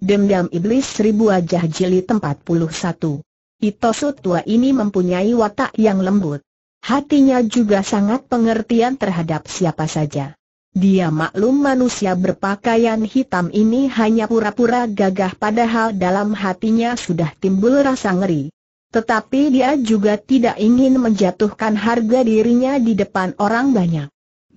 Dendam Iblis Seribu Wajah Jilid 41 Itosu tua ini mempunyai watak yang lembut. Hatinya juga sangat pengertian terhadap siapa saja. Dia maklum manusia berpakaian hitam ini hanya pura-pura gagah padahal dalam hatinya sudah timbul rasa ngeri. Tetapi dia juga tidak ingin menjatuhkan harga dirinya di depan orang banyak.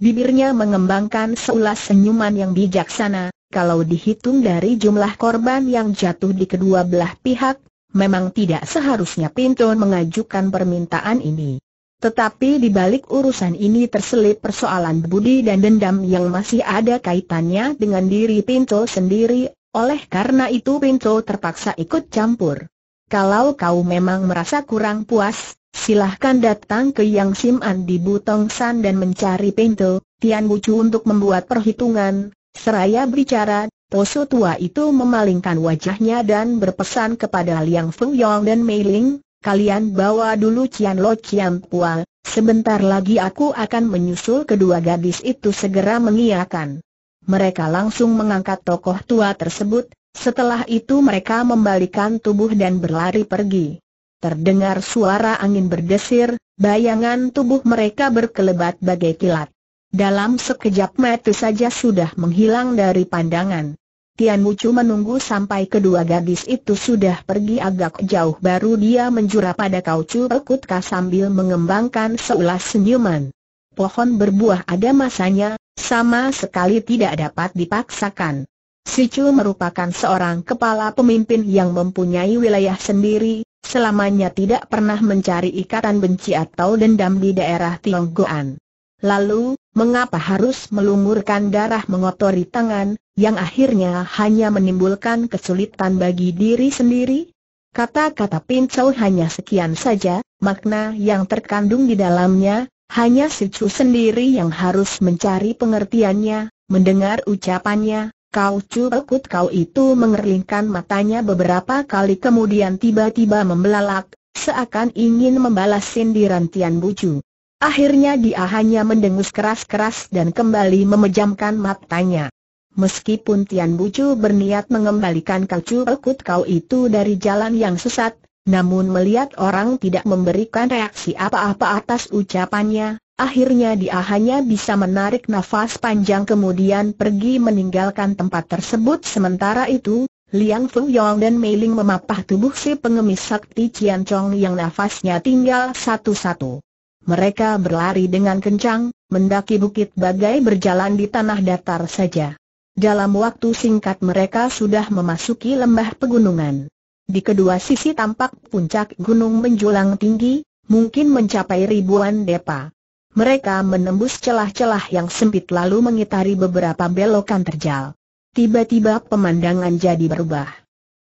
Bibirnya mengembangkan seulas senyuman yang bijaksana, kalau dihitung dari jumlah korban yang jatuh di kedua belah pihak, memang tidak seharusnya Pinton mengajukan permintaan ini. Tetapi di balik urusan ini terselip persoalan budi dan dendam yang masih ada kaitannya dengan diri Pinto sendiri, oleh karena itu Pinto terpaksa ikut campur. Kalau kau memang merasa kurang puas, Silahkan datang ke Yang Sim An di Butong San dan mencari Pinto, Tian Bucu untuk membuat perhitungan. Seraya berbicara, poso tua itu memalingkan wajahnya dan berpesan kepada Liang Feng Yong dan Mei Ling, kalian bawa dulu Cian Lo Cian Pua, sebentar lagi aku akan menyusul kedua gadis itu segera mengiakan. Mereka langsung mengangkat tokoh tua tersebut, setelah itu mereka membalikan tubuh dan berlari pergi. Terdengar suara angin berdesir, bayangan tubuh mereka berkelebat bagai kilat. Dalam sekejap mata saja sudah menghilang dari pandangan. Tian Wucu menunggu sampai kedua gadis itu sudah pergi agak jauh baru dia menjura pada Chu Pekutka sambil mengembangkan seulas senyuman. Pohon berbuah ada masanya, sama sekali tidak dapat dipaksakan. Sichu merupakan seorang kepala pemimpin yang mempunyai wilayah sendiri, Selamanya tidak pernah mencari ikatan benci atau dendam di daerah Tionggoan. Lalu, mengapa harus melumurkan darah mengotori tangan, yang akhirnya hanya menimbulkan kesulitan bagi diri sendiri? Kata-kata pincau hanya sekian saja, makna yang terkandung di dalamnya, hanya si sendiri yang harus mencari pengertiannya, mendengar ucapannya, Kau cuekut kau itu mengerlingkan matanya beberapa kali kemudian tiba-tiba membelalak, seakan ingin membalas sindiran Tian Bucu. Akhirnya dia hanya mendengus keras-keras dan kembali memejamkan matanya. Meskipun Tian Bucu berniat mengembalikan kau cuekut kau itu dari jalan yang sesat, namun melihat orang tidak memberikan reaksi apa-apa atas ucapannya, akhirnya dia hanya bisa menarik nafas panjang kemudian pergi meninggalkan tempat tersebut. Sementara itu, Liang Feng Yong dan Mei Ling memapah tubuh si pengemis sakti Cian Chong yang nafasnya tinggal satu-satu. Mereka berlari dengan kencang, mendaki bukit bagai berjalan di tanah datar saja. Dalam waktu singkat mereka sudah memasuki lembah pegunungan. Di kedua sisi tampak puncak gunung menjulang tinggi, mungkin mencapai ribuan depa. Mereka menembus celah-celah yang sempit lalu mengitari beberapa belokan terjal. Tiba-tiba pemandangan jadi berubah.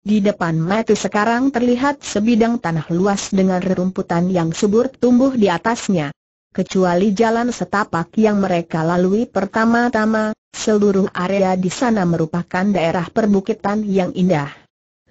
Di depan mata sekarang terlihat sebidang tanah luas dengan rerumputan yang subur tumbuh di atasnya. Kecuali jalan setapak yang mereka lalui pertama-tama, seluruh area di sana merupakan daerah perbukitan yang indah.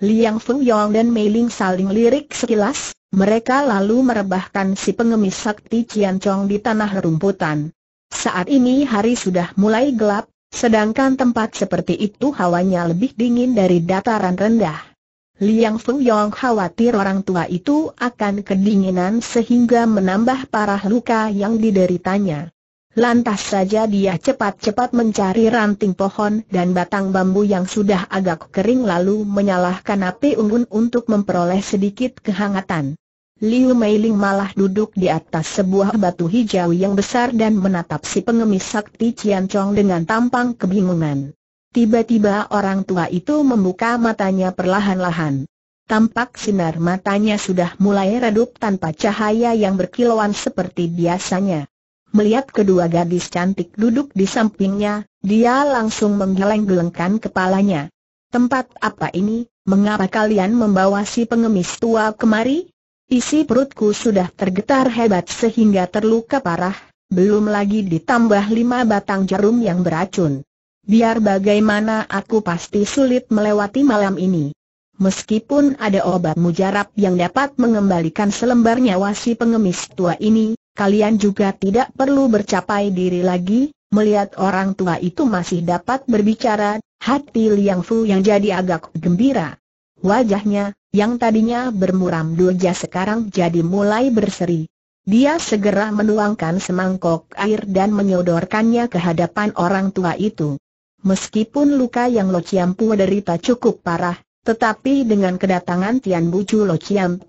Liang Feng Yong dan Mei Ling saling lirik sekilas, mereka lalu merebahkan si pengemis sakti Cian Chong di tanah rumputan. Saat ini hari sudah mulai gelap, sedangkan tempat seperti itu hawanya lebih dingin dari dataran rendah. Liang Feng Yong khawatir orang tua itu akan kedinginan sehingga menambah parah luka yang dideritanya. Lantas saja dia cepat-cepat mencari ranting pohon dan batang bambu yang sudah agak kering lalu menyalahkan api unggun untuk memperoleh sedikit kehangatan. Liu Meiling malah duduk di atas sebuah batu hijau yang besar dan menatap si pengemis sakti Cian Chong dengan tampang kebingungan. Tiba-tiba orang tua itu membuka matanya perlahan-lahan. Tampak sinar matanya sudah mulai redup tanpa cahaya yang berkilauan seperti biasanya. Melihat kedua gadis cantik duduk di sampingnya, dia langsung menggeleng-gelengkan kepalanya. Tempat apa ini, mengapa kalian membawa si pengemis tua kemari? Isi perutku sudah tergetar hebat sehingga terluka parah, belum lagi ditambah lima batang jarum yang beracun. Biar bagaimana aku pasti sulit melewati malam ini. Meskipun ada obat mujarab yang dapat mengembalikan selembar nyawa si pengemis tua ini, Kalian juga tidak perlu bercapai diri lagi, melihat orang tua itu masih dapat berbicara, hati Liang Fu yang jadi agak gembira. Wajahnya, yang tadinya bermuram durja sekarang jadi mulai berseri. Dia segera menuangkan semangkok air dan menyodorkannya ke hadapan orang tua itu. Meskipun luka yang Lo Chiam Pua derita cukup parah, tetapi dengan kedatangan Tian Bucu Lo Chiam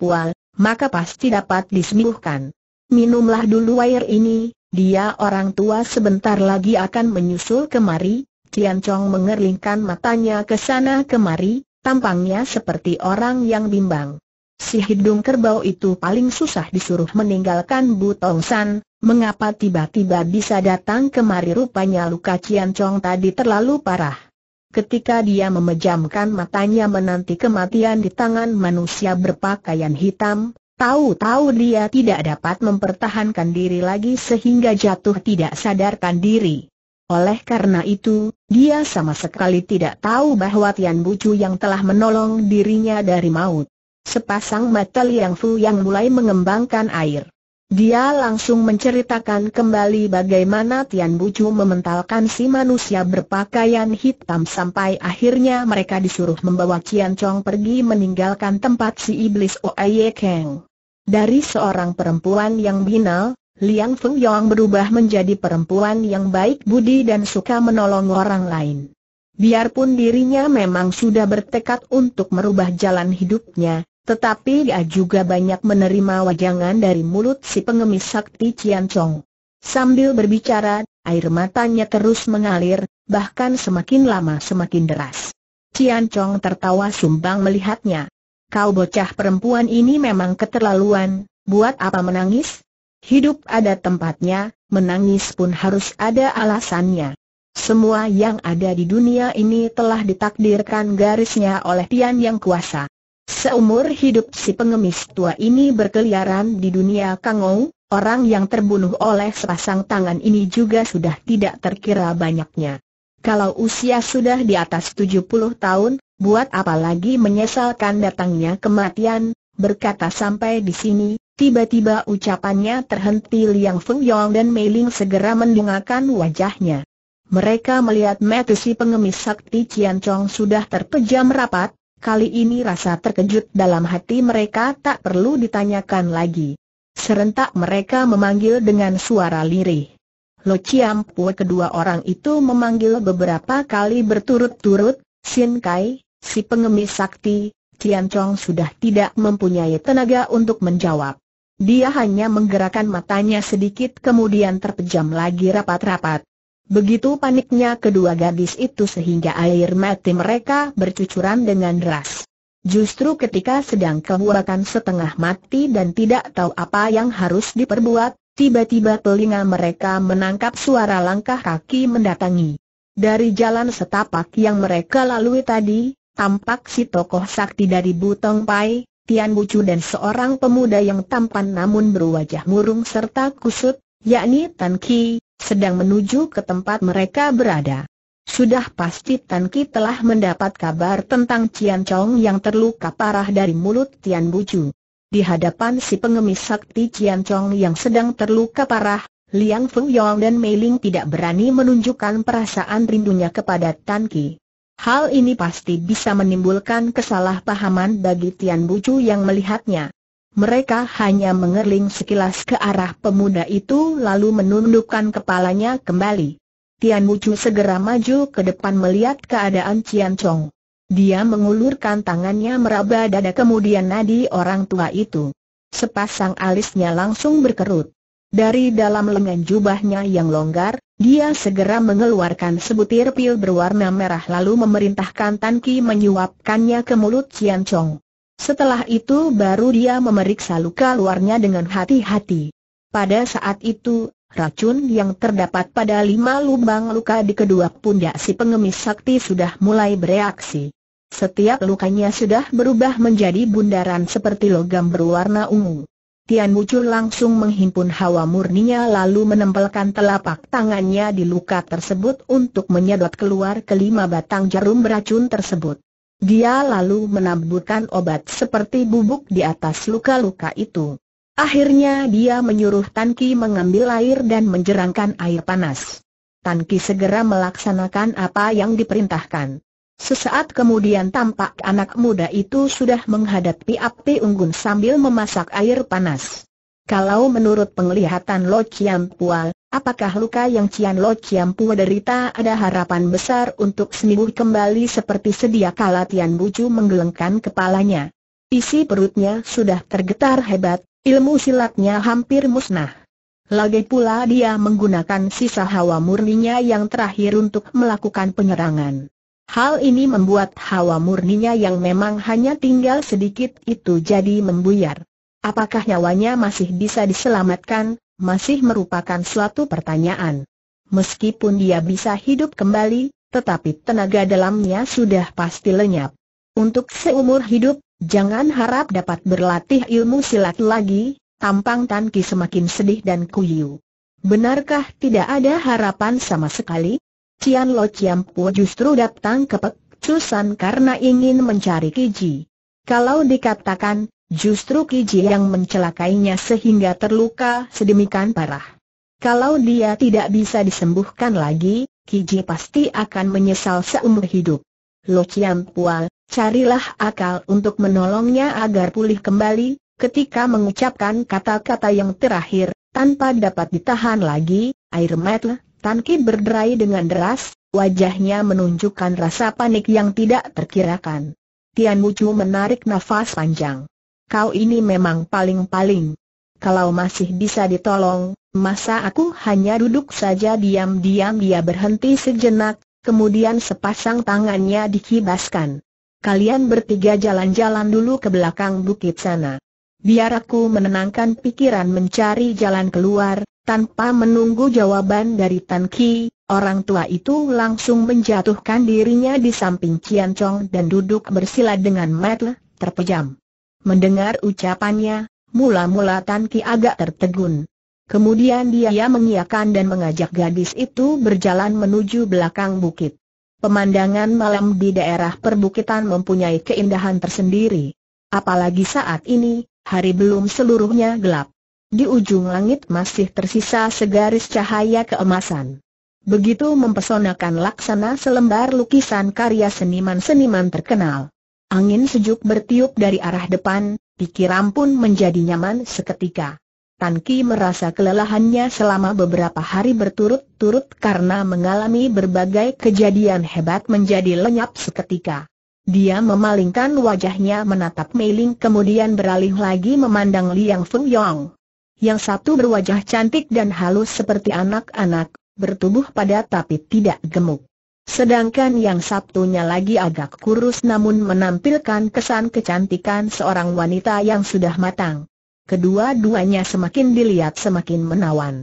maka pasti dapat disembuhkan minumlah dulu air ini, dia orang tua sebentar lagi akan menyusul kemari. Tian Chong mengerlingkan matanya ke sana kemari, tampangnya seperti orang yang bimbang. Si hidung kerbau itu paling susah disuruh meninggalkan Bu Tong San, mengapa tiba-tiba bisa datang kemari rupanya luka Tian Chong tadi terlalu parah. Ketika dia memejamkan matanya menanti kematian di tangan manusia berpakaian hitam, Tahu-tahu dia tidak dapat mempertahankan diri lagi sehingga jatuh tidak sadarkan diri. Oleh karena itu, dia sama sekali tidak tahu bahwa Tian Bucu yang telah menolong dirinya dari maut. Sepasang mata Liang Fu yang mulai mengembangkan air. Dia langsung menceritakan kembali bagaimana Tian Bucu mementalkan si manusia berpakaian hitam sampai akhirnya mereka disuruh membawa Cian Chong pergi meninggalkan tempat si iblis Oye Keng. Dari seorang perempuan yang binal, Liang Feng Yong berubah menjadi perempuan yang baik budi dan suka menolong orang lain. Biarpun dirinya memang sudah bertekad untuk merubah jalan hidupnya, tetapi dia juga banyak menerima wajangan dari mulut si pengemis sakti Cian Chong. Sambil berbicara, air matanya terus mengalir, bahkan semakin lama semakin deras. Cian Chong tertawa sumbang melihatnya. Kau bocah perempuan ini memang keterlaluan, buat apa menangis? Hidup ada tempatnya, menangis pun harus ada alasannya. Semua yang ada di dunia ini telah ditakdirkan garisnya oleh Tian Yang Kuasa. Seumur hidup si pengemis tua ini berkeliaran di dunia Kangou, orang yang terbunuh oleh sepasang tangan ini juga sudah tidak terkira banyaknya. Kalau usia sudah di atas 70 tahun, buat apa lagi menyesalkan datangnya kematian, berkata sampai di sini, tiba-tiba ucapannya terhenti Liang Feng Yong dan Mei Ling segera mendungakan wajahnya. Mereka melihat metu si pengemis sakti Cian Chong sudah terpejam rapat, Kali ini rasa terkejut dalam hati mereka tak perlu ditanyakan lagi. Serentak mereka memanggil dengan suara lirih. Lo Chiam Pue kedua orang itu memanggil beberapa kali berturut-turut, Sin Kai, si pengemis sakti, Tian Chong sudah tidak mempunyai tenaga untuk menjawab. Dia hanya menggerakkan matanya sedikit kemudian terpejam lagi rapat-rapat. Begitu paniknya kedua gadis itu sehingga air mati mereka bercucuran dengan deras. Justru ketika sedang kehuakan setengah mati dan tidak tahu apa yang harus diperbuat, tiba-tiba telinga mereka menangkap suara langkah kaki mendatangi. Dari jalan setapak yang mereka lalui tadi, tampak si tokoh sakti dari Butong Pai, Tian Bucu dan seorang pemuda yang tampan namun berwajah murung serta kusut, yakni Tan Ki, sedang menuju ke tempat mereka berada. Sudah pasti Tan Ki telah mendapat kabar tentang Cian Chong yang terluka parah dari mulut Tian Buju. Di hadapan si pengemis sakti Cian Chong yang sedang terluka parah, Liang Feng Yong dan Mei Ling tidak berani menunjukkan perasaan rindunya kepada Tan Ki. Hal ini pasti bisa menimbulkan kesalahpahaman bagi Tian Buju yang melihatnya. Mereka hanya mengerling sekilas ke arah pemuda itu lalu menundukkan kepalanya kembali. Tian Wuchu segera maju ke depan melihat keadaan Cian Chong. Dia mengulurkan tangannya meraba dada kemudian nadi orang tua itu. Sepasang alisnya langsung berkerut. Dari dalam lengan jubahnya yang longgar, dia segera mengeluarkan sebutir pil berwarna merah lalu memerintahkan Tan Ki menyuapkannya ke mulut Cian Chong. Setelah itu baru dia memeriksa luka luarnya dengan hati-hati. Pada saat itu, racun yang terdapat pada lima lubang luka di kedua pundak si pengemis sakti sudah mulai bereaksi. Setiap lukanya sudah berubah menjadi bundaran seperti logam berwarna ungu. Tian Wujur langsung menghimpun hawa murninya lalu menempelkan telapak tangannya di luka tersebut untuk menyedot keluar kelima batang jarum beracun tersebut. Dia lalu menaburkan obat seperti bubuk di atas luka-luka itu. Akhirnya dia menyuruh Tanki mengambil air dan menjerangkan air panas. Tanki segera melaksanakan apa yang diperintahkan. Sesaat kemudian tampak anak muda itu sudah menghadapi api unggun sambil memasak air panas. Kalau menurut penglihatan Lo Chiam Pual, Apakah luka yang Cian Lo Ciam Pua derita ada harapan besar untuk sembuh kembali seperti sedia kala Tian Bucu menggelengkan kepalanya? Isi perutnya sudah tergetar hebat, ilmu silatnya hampir musnah. Lagi pula dia menggunakan sisa hawa murninya yang terakhir untuk melakukan penyerangan. Hal ini membuat hawa murninya yang memang hanya tinggal sedikit itu jadi membuyar. Apakah nyawanya masih bisa diselamatkan? masih merupakan suatu pertanyaan. Meskipun dia bisa hidup kembali, tetapi tenaga dalamnya sudah pasti lenyap. Untuk seumur hidup, jangan harap dapat berlatih ilmu silat lagi, tampang Tan Ki semakin sedih dan kuyu. Benarkah tidak ada harapan sama sekali? Cian Lo Ciam Po justru datang ke Pek Cusan karena ingin mencari Kiji. Kalau dikatakan, Justru Kiji yang mencelakainya sehingga terluka sedemikian parah. Kalau dia tidak bisa disembuhkan lagi, Kiji pasti akan menyesal seumur hidup. Lo Chiam Pual, carilah akal untuk menolongnya agar pulih kembali, ketika mengucapkan kata-kata yang terakhir, tanpa dapat ditahan lagi, air mata Tan Ki berderai dengan deras, wajahnya menunjukkan rasa panik yang tidak terkirakan. Tian Wucu menarik nafas panjang kau ini memang paling-paling. Kalau masih bisa ditolong, masa aku hanya duduk saja diam-diam dia berhenti sejenak, kemudian sepasang tangannya dikibaskan. Kalian bertiga jalan-jalan dulu ke belakang bukit sana. Biar aku menenangkan pikiran mencari jalan keluar, tanpa menunggu jawaban dari Tan Ki, orang tua itu langsung menjatuhkan dirinya di samping Cian Chong dan duduk bersila dengan mata terpejam. Mendengar ucapannya, mula-mula Tan Ki agak tertegun. Kemudian dia mengiakan dan mengajak gadis itu berjalan menuju belakang bukit. Pemandangan malam di daerah perbukitan mempunyai keindahan tersendiri. Apalagi saat ini, hari belum seluruhnya gelap. Di ujung langit masih tersisa segaris cahaya keemasan. Begitu mempesonakan laksana selembar lukisan karya seniman-seniman terkenal. Angin sejuk bertiup dari arah depan, pikiran pun menjadi nyaman seketika. Tan Ki merasa kelelahannya selama beberapa hari berturut-turut karena mengalami berbagai kejadian hebat menjadi lenyap seketika. Dia memalingkan wajahnya menatap Mei Ling kemudian beralih lagi memandang Liang Feng Yong. Yang satu berwajah cantik dan halus seperti anak-anak, bertubuh padat tapi tidak gemuk. Sedangkan yang satunya lagi agak kurus namun menampilkan kesan kecantikan seorang wanita yang sudah matang. Kedua-duanya semakin dilihat semakin menawan.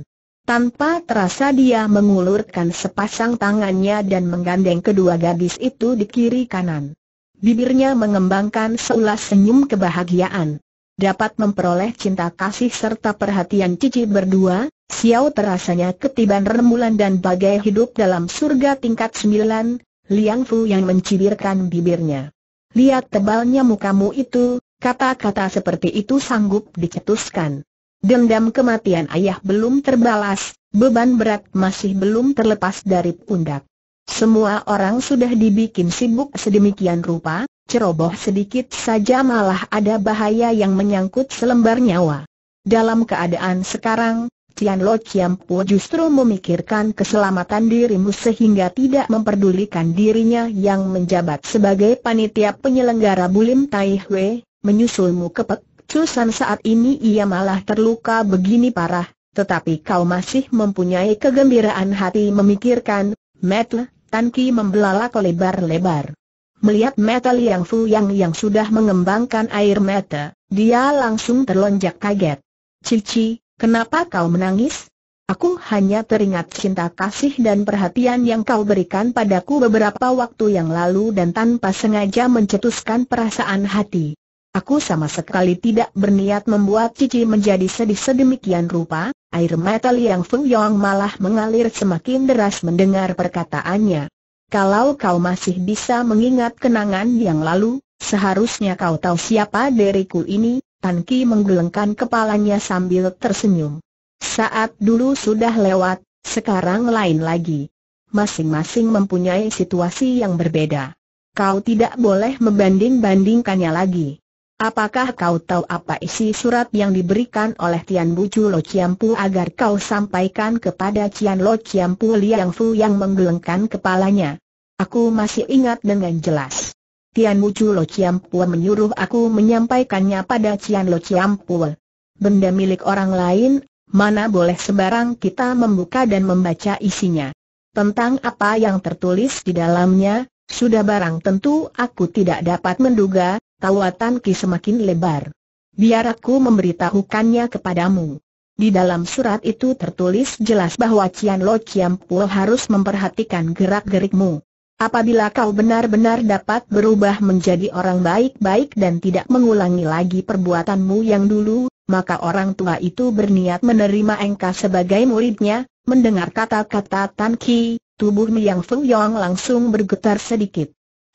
Tanpa terasa dia mengulurkan sepasang tangannya dan menggandeng kedua gadis itu di kiri kanan. Bibirnya mengembangkan seulas senyum kebahagiaan dapat memperoleh cinta kasih serta perhatian cici berdua, Xiao terasanya ketiban rembulan dan bagai hidup dalam surga tingkat sembilan, Liang Fu yang mencibirkan bibirnya. Lihat tebalnya mukamu itu, kata-kata seperti itu sanggup dicetuskan. Dendam kematian ayah belum terbalas, beban berat masih belum terlepas dari pundak. Semua orang sudah dibikin sibuk sedemikian rupa, ceroboh sedikit saja malah ada bahaya yang menyangkut selembar nyawa. Dalam keadaan sekarang, Tian Lo Chiam Po justru memikirkan keselamatan dirimu sehingga tidak memperdulikan dirinya yang menjabat sebagai panitia penyelenggara Bulim Tai Hwe, menyusulmu ke Pek Cusan saat ini ia malah terluka begini parah, tetapi kau masih mempunyai kegembiraan hati memikirkan, Metle, Tan Ki membelalak lebar-lebar. Melihat mata Liang Fu Yang yang sudah mengembangkan air mata, dia langsung terlonjak kaget. Cici, kenapa kau menangis? Aku hanya teringat cinta kasih dan perhatian yang kau berikan padaku beberapa waktu yang lalu dan tanpa sengaja mencetuskan perasaan hati. Aku sama sekali tidak berniat membuat Cici menjadi sedih sedemikian rupa, air mata Liang Feng Yong malah mengalir semakin deras mendengar perkataannya. Kalau kau masih bisa mengingat kenangan yang lalu, seharusnya kau tahu siapa diriku ini, Tan Ki menggelengkan kepalanya sambil tersenyum. Saat dulu sudah lewat, sekarang lain lagi. Masing-masing mempunyai situasi yang berbeda. Kau tidak boleh membanding-bandingkannya lagi. Apakah kau tahu apa isi surat yang diberikan oleh Tian Bucu Lo Chiampu agar kau sampaikan kepada Tian Lo Chiampu Liang Fu yang menggelengkan kepalanya? Aku masih ingat dengan jelas. Tian Bucu Lo Chiampu menyuruh aku menyampaikannya pada Tian Lo Chiampu. Benda milik orang lain, mana boleh sebarang kita membuka dan membaca isinya. Tentang apa yang tertulis di dalamnya, sudah barang tentu aku tidak dapat menduga, Tawatan Ki semakin lebar. Biar aku memberitahukannya kepadamu. Di dalam surat itu tertulis jelas bahwa Cian Lo Ciam Puo harus memperhatikan gerak-gerikmu. Apabila kau benar-benar dapat berubah menjadi orang baik-baik dan tidak mengulangi lagi perbuatanmu yang dulu, maka orang tua itu berniat menerima engkau sebagai muridnya. Mendengar kata-kata Tan Ki, tubuh Miang Feng Yong langsung bergetar sedikit.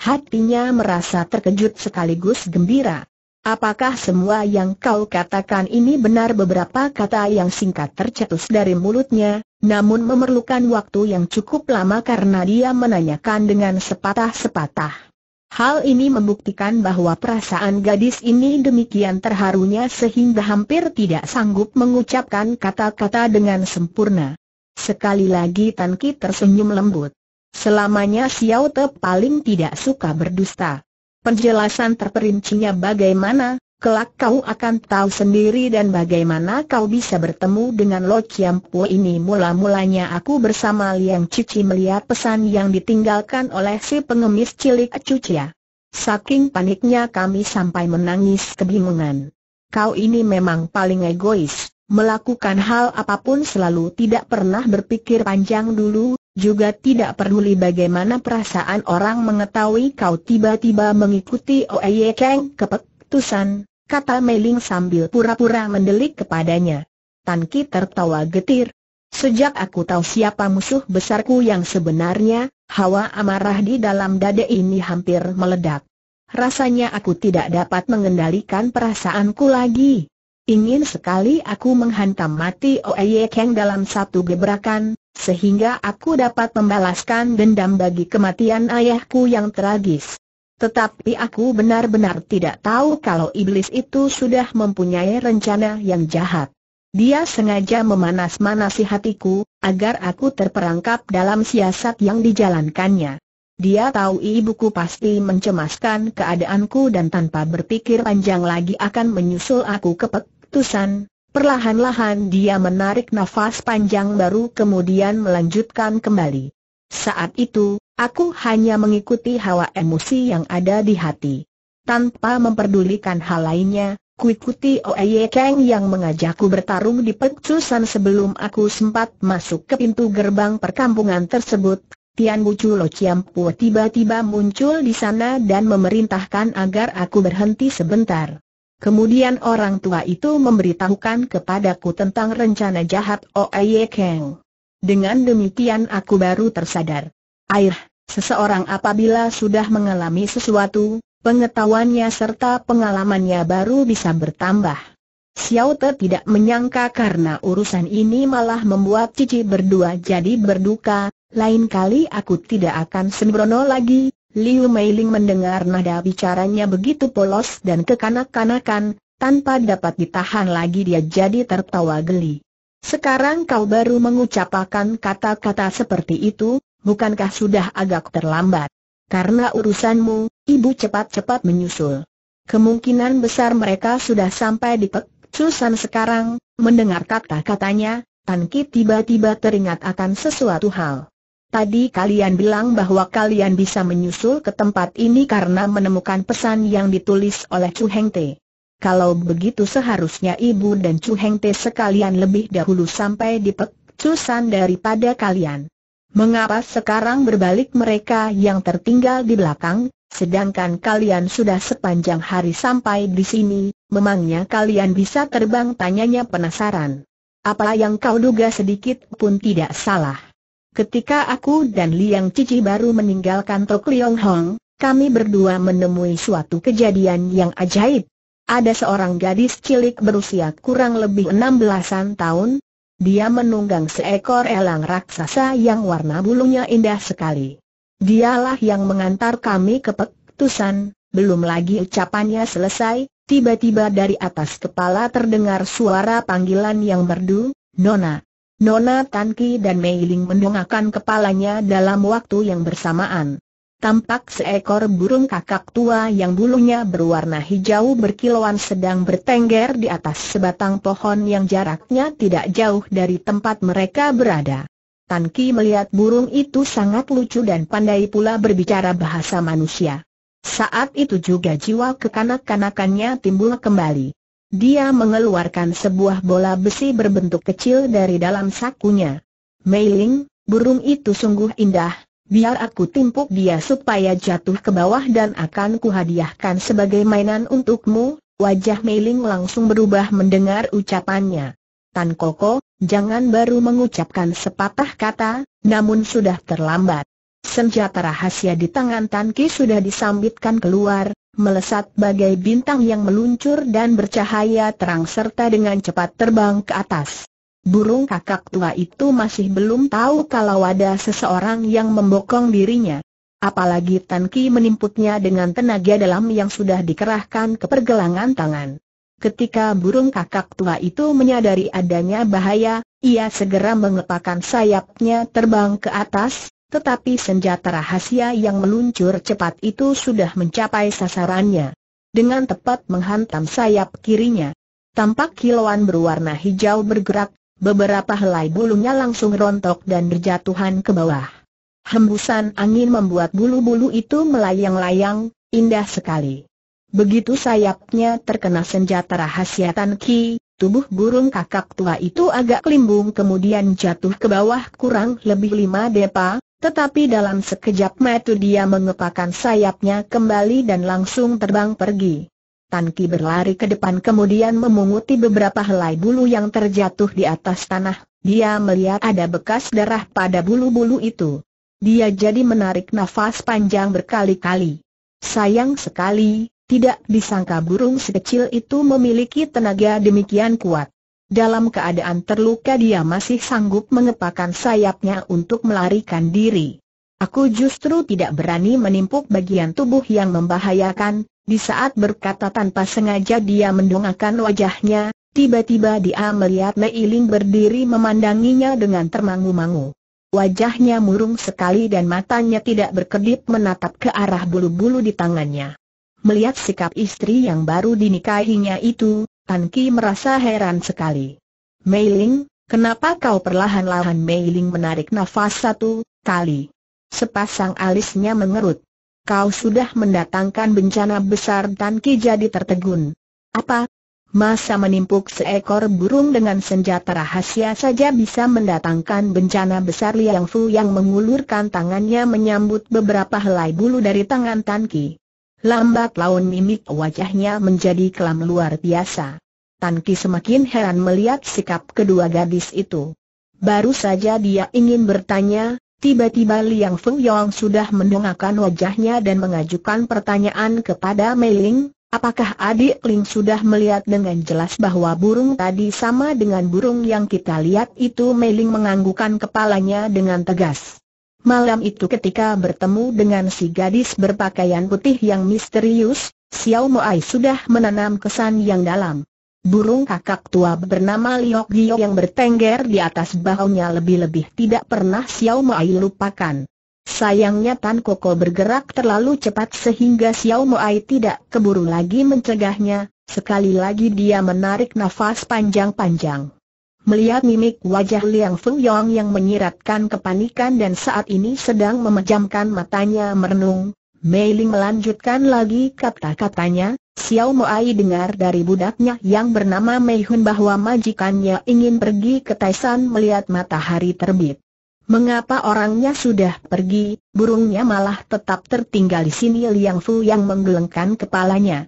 Hatinya merasa terkejut sekaligus gembira. Apakah semua yang kau katakan ini benar beberapa kata yang singkat tercetus dari mulutnya, namun memerlukan waktu yang cukup lama karena dia menanyakan dengan sepatah-sepatah. Hal ini membuktikan bahwa perasaan gadis ini demikian terharunya sehingga hampir tidak sanggup mengucapkan kata-kata dengan sempurna. Sekali lagi Tan tersenyum lembut. Selamanya Xiao Te paling tidak suka berdusta. Penjelasan terperincinya bagaimana, kelak kau akan tahu sendiri dan bagaimana kau bisa bertemu dengan Lo Chiam Po ini. Mula-mulanya aku bersama Liang Cici melihat pesan yang ditinggalkan oleh si pengemis cilik Cucia. Saking paniknya kami sampai menangis kebingungan. Kau ini memang paling egois, melakukan hal apapun selalu tidak pernah berpikir panjang dulu, juga tidak peduli bagaimana perasaan orang mengetahui kau tiba-tiba mengikuti Oeye Kang keputusan, kata Ling sambil pura-pura mendelik kepadanya. Tan Ki tertawa getir. Sejak aku tahu siapa musuh besarku yang sebenarnya, hawa amarah di dalam dada ini hampir meledak. Rasanya aku tidak dapat mengendalikan perasaanku lagi. Ingin sekali aku menghantam mati Oeye Keng dalam satu gebrakan, sehingga aku dapat membalaskan dendam bagi kematian ayahku yang tragis. Tetapi aku benar-benar tidak tahu kalau iblis itu sudah mempunyai rencana yang jahat. Dia sengaja memanas-manasi hatiku, agar aku terperangkap dalam siasat yang dijalankannya. Dia tahu ibuku pasti mencemaskan keadaanku dan tanpa berpikir panjang lagi akan menyusul aku ke Pek keputusan, perlahan-lahan dia menarik nafas panjang baru kemudian melanjutkan kembali. Saat itu, aku hanya mengikuti hawa emosi yang ada di hati. Tanpa memperdulikan hal lainnya, kuikuti Oeye Kang yang mengajakku bertarung di pecusan sebelum aku sempat masuk ke pintu gerbang perkampungan tersebut, Tian Bucu Lo Ciampu tiba-tiba muncul di sana dan memerintahkan agar aku berhenti sebentar. Kemudian orang tua itu memberitahukan kepadaku tentang rencana jahat Oye Kang. Dengan demikian aku baru tersadar. Air, seseorang apabila sudah mengalami sesuatu, pengetahuannya serta pengalamannya baru bisa bertambah. Xiao Te tidak menyangka karena urusan ini malah membuat Cici berdua jadi berduka, lain kali aku tidak akan sembrono lagi, Liu Meiling mendengar nada bicaranya begitu polos dan kekanak-kanakan, tanpa dapat ditahan lagi dia jadi tertawa geli. Sekarang kau baru mengucapkan kata-kata seperti itu, bukankah sudah agak terlambat? Karena urusanmu, ibu cepat-cepat menyusul. Kemungkinan besar mereka sudah sampai di Pek Susan sekarang, mendengar kata-katanya, Tan Ki tiba-tiba teringat akan sesuatu hal. Tadi kalian bilang bahwa kalian bisa menyusul ke tempat ini karena menemukan pesan yang ditulis oleh Chu Heng Te. Kalau begitu seharusnya ibu dan Chu Heng Te sekalian lebih dahulu sampai di Pek daripada kalian. Mengapa sekarang berbalik mereka yang tertinggal di belakang, sedangkan kalian sudah sepanjang hari sampai di sini, memangnya kalian bisa terbang tanyanya penasaran. Apa yang kau duga sedikit pun tidak salah. Ketika aku dan Liang Cici baru meninggalkan Tok Liong Hong, kami berdua menemui suatu kejadian yang ajaib. Ada seorang gadis cilik berusia kurang lebih enam belasan tahun. Dia menunggang seekor elang raksasa yang warna bulunya indah sekali. Dialah yang mengantar kami ke Pektusan, belum lagi ucapannya selesai, tiba-tiba dari atas kepala terdengar suara panggilan yang merdu, Nona. Nona Tanqi dan Mei Ling mendongakkan kepalanya dalam waktu yang bersamaan. Tampak seekor burung kakak tua yang bulunya berwarna hijau berkilauan sedang bertengger di atas sebatang pohon yang jaraknya tidak jauh dari tempat mereka berada. Tan Ki melihat burung itu sangat lucu dan pandai pula berbicara bahasa manusia. Saat itu juga jiwa kekanak-kanakannya timbul kembali. Dia mengeluarkan sebuah bola besi berbentuk kecil dari dalam sakunya. Meiling, burung itu sungguh indah, biar aku timpuk dia supaya jatuh ke bawah dan akan kuhadiahkan sebagai mainan untukmu, wajah Meiling langsung berubah mendengar ucapannya. Tan Koko, jangan baru mengucapkan sepatah kata, namun sudah terlambat. Senjata rahasia di tangan Tan Ki sudah disambitkan keluar, melesat bagai bintang yang meluncur dan bercahaya terang serta dengan cepat terbang ke atas. Burung kakak tua itu masih belum tahu kalau ada seseorang yang membokong dirinya. Apalagi Tan Ki menimputnya dengan tenaga dalam yang sudah dikerahkan ke pergelangan tangan. Ketika burung kakak tua itu menyadari adanya bahaya, ia segera mengepakkan sayapnya terbang ke atas, tetapi senjata rahasia yang meluncur cepat itu sudah mencapai sasarannya. Dengan tepat menghantam sayap kirinya. Tampak kiloan berwarna hijau bergerak, beberapa helai bulunya langsung rontok dan berjatuhan ke bawah. Hembusan angin membuat bulu-bulu itu melayang-layang, indah sekali. Begitu sayapnya terkena senjata rahasia Tan Ki, tubuh burung kakak tua itu agak kelimbung kemudian jatuh ke bawah kurang lebih lima depa, tetapi dalam sekejap mata dia mengepakkan sayapnya kembali dan langsung terbang pergi. Tan Ki berlari ke depan kemudian memunguti beberapa helai bulu yang terjatuh di atas tanah. Dia melihat ada bekas darah pada bulu-bulu itu. Dia jadi menarik nafas panjang berkali-kali. Sayang sekali, tidak disangka burung sekecil itu memiliki tenaga demikian kuat. Dalam keadaan terluka dia masih sanggup mengepakkan sayapnya untuk melarikan diri. Aku justru tidak berani menimpuk bagian tubuh yang membahayakan, di saat berkata tanpa sengaja dia mendongakkan wajahnya, tiba-tiba dia melihat Meiling berdiri memandanginya dengan termangu-mangu. Wajahnya murung sekali dan matanya tidak berkedip menatap ke arah bulu-bulu di tangannya. Melihat sikap istri yang baru dinikahinya itu, Tan Ki merasa heran sekali. Mei Ling, kenapa kau perlahan-lahan Mei Ling menarik nafas satu kali? Sepasang alisnya mengerut. Kau sudah mendatangkan bencana besar Tan Ki jadi tertegun. Apa? Masa menimpuk seekor burung dengan senjata rahasia saja bisa mendatangkan bencana besar Liang Fu yang mengulurkan tangannya menyambut beberapa helai bulu dari tangan Tan Ki. Lambat laun mimik wajahnya menjadi kelam luar biasa. Tan Ki semakin heran melihat sikap kedua gadis itu. Baru saja dia ingin bertanya, tiba-tiba Liang Feng Yong sudah mendongakkan wajahnya dan mengajukan pertanyaan kepada Mei Ling, apakah adik Ling sudah melihat dengan jelas bahwa burung tadi sama dengan burung yang kita lihat itu Mei Ling menganggukan kepalanya dengan tegas. Malam itu ketika bertemu dengan si gadis berpakaian putih yang misterius, Xiao Moai sudah menanam kesan yang dalam. Burung kakak tua bernama Liok Gio yang bertengger di atas bahunya lebih-lebih tidak pernah Xiao Moai lupakan. Sayangnya Tan Koko bergerak terlalu cepat sehingga Xiao Moai tidak keburu lagi mencegahnya, sekali lagi dia menarik nafas panjang-panjang. Melihat mimik wajah Liang Feng Yong yang menyiratkan kepanikan dan saat ini sedang memejamkan matanya merenung, Mei Ling melanjutkan lagi kata-katanya, Xiao Moai dengar dari budaknya yang bernama Mei Hun bahwa majikannya ingin pergi ke Taisan melihat matahari terbit. Mengapa orangnya sudah pergi, burungnya malah tetap tertinggal di sini Liang Fu yang menggelengkan kepalanya.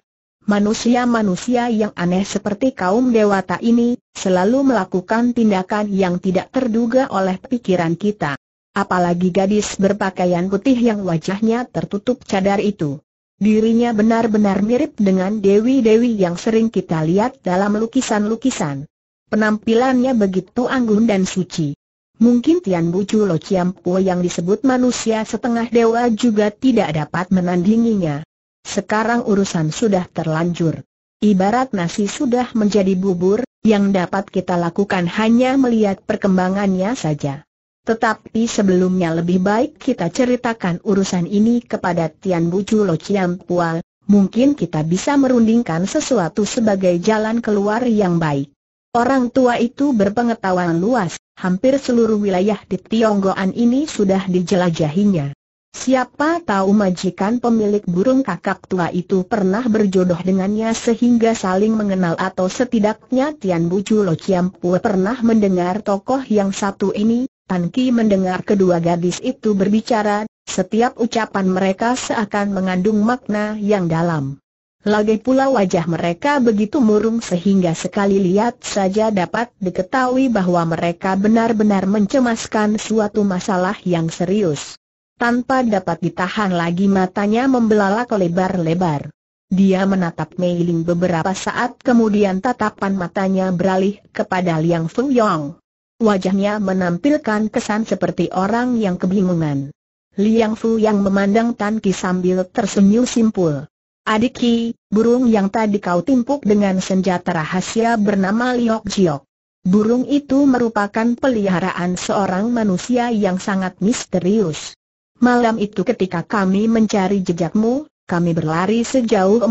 Manusia-manusia yang aneh seperti kaum dewata ini, selalu melakukan tindakan yang tidak terduga oleh pikiran kita. Apalagi gadis berpakaian putih yang wajahnya tertutup cadar itu. Dirinya benar-benar mirip dengan Dewi-Dewi yang sering kita lihat dalam lukisan-lukisan. Penampilannya begitu anggun dan suci. Mungkin Tian Bucu Lo Pua yang disebut manusia setengah dewa juga tidak dapat menandinginya. Sekarang urusan sudah terlanjur. Ibarat nasi sudah menjadi bubur, yang dapat kita lakukan hanya melihat perkembangannya saja. Tetapi sebelumnya lebih baik kita ceritakan urusan ini kepada Tian Bucu Lo Chiam Pual, mungkin kita bisa merundingkan sesuatu sebagai jalan keluar yang baik. Orang tua itu berpengetahuan luas, hampir seluruh wilayah di Tionggoan ini sudah dijelajahinya. Siapa tahu majikan pemilik burung kakak tua itu pernah berjodoh dengannya sehingga saling mengenal atau setidaknya Tian Bucu Lo Chiampu pernah mendengar tokoh yang satu ini, Tan Ki mendengar kedua gadis itu berbicara, setiap ucapan mereka seakan mengandung makna yang dalam. Lagi pula wajah mereka begitu murung sehingga sekali lihat saja dapat diketahui bahwa mereka benar-benar mencemaskan suatu masalah yang serius. Tanpa dapat ditahan lagi matanya membelalak lebar-lebar. Dia menatap Mei Ling beberapa saat kemudian tatapan matanya beralih kepada Liang Feng Yong. Wajahnya menampilkan kesan seperti orang yang kebingungan. Liang Fu yang memandang Tan Ki sambil tersenyum simpul. Adik Ki, burung yang tadi kau timpuk dengan senjata rahasia bernama Liok Jiok. Burung itu merupakan peliharaan seorang manusia yang sangat misterius. Malam itu ketika kami mencari jejakmu, kami berlari sejauh 40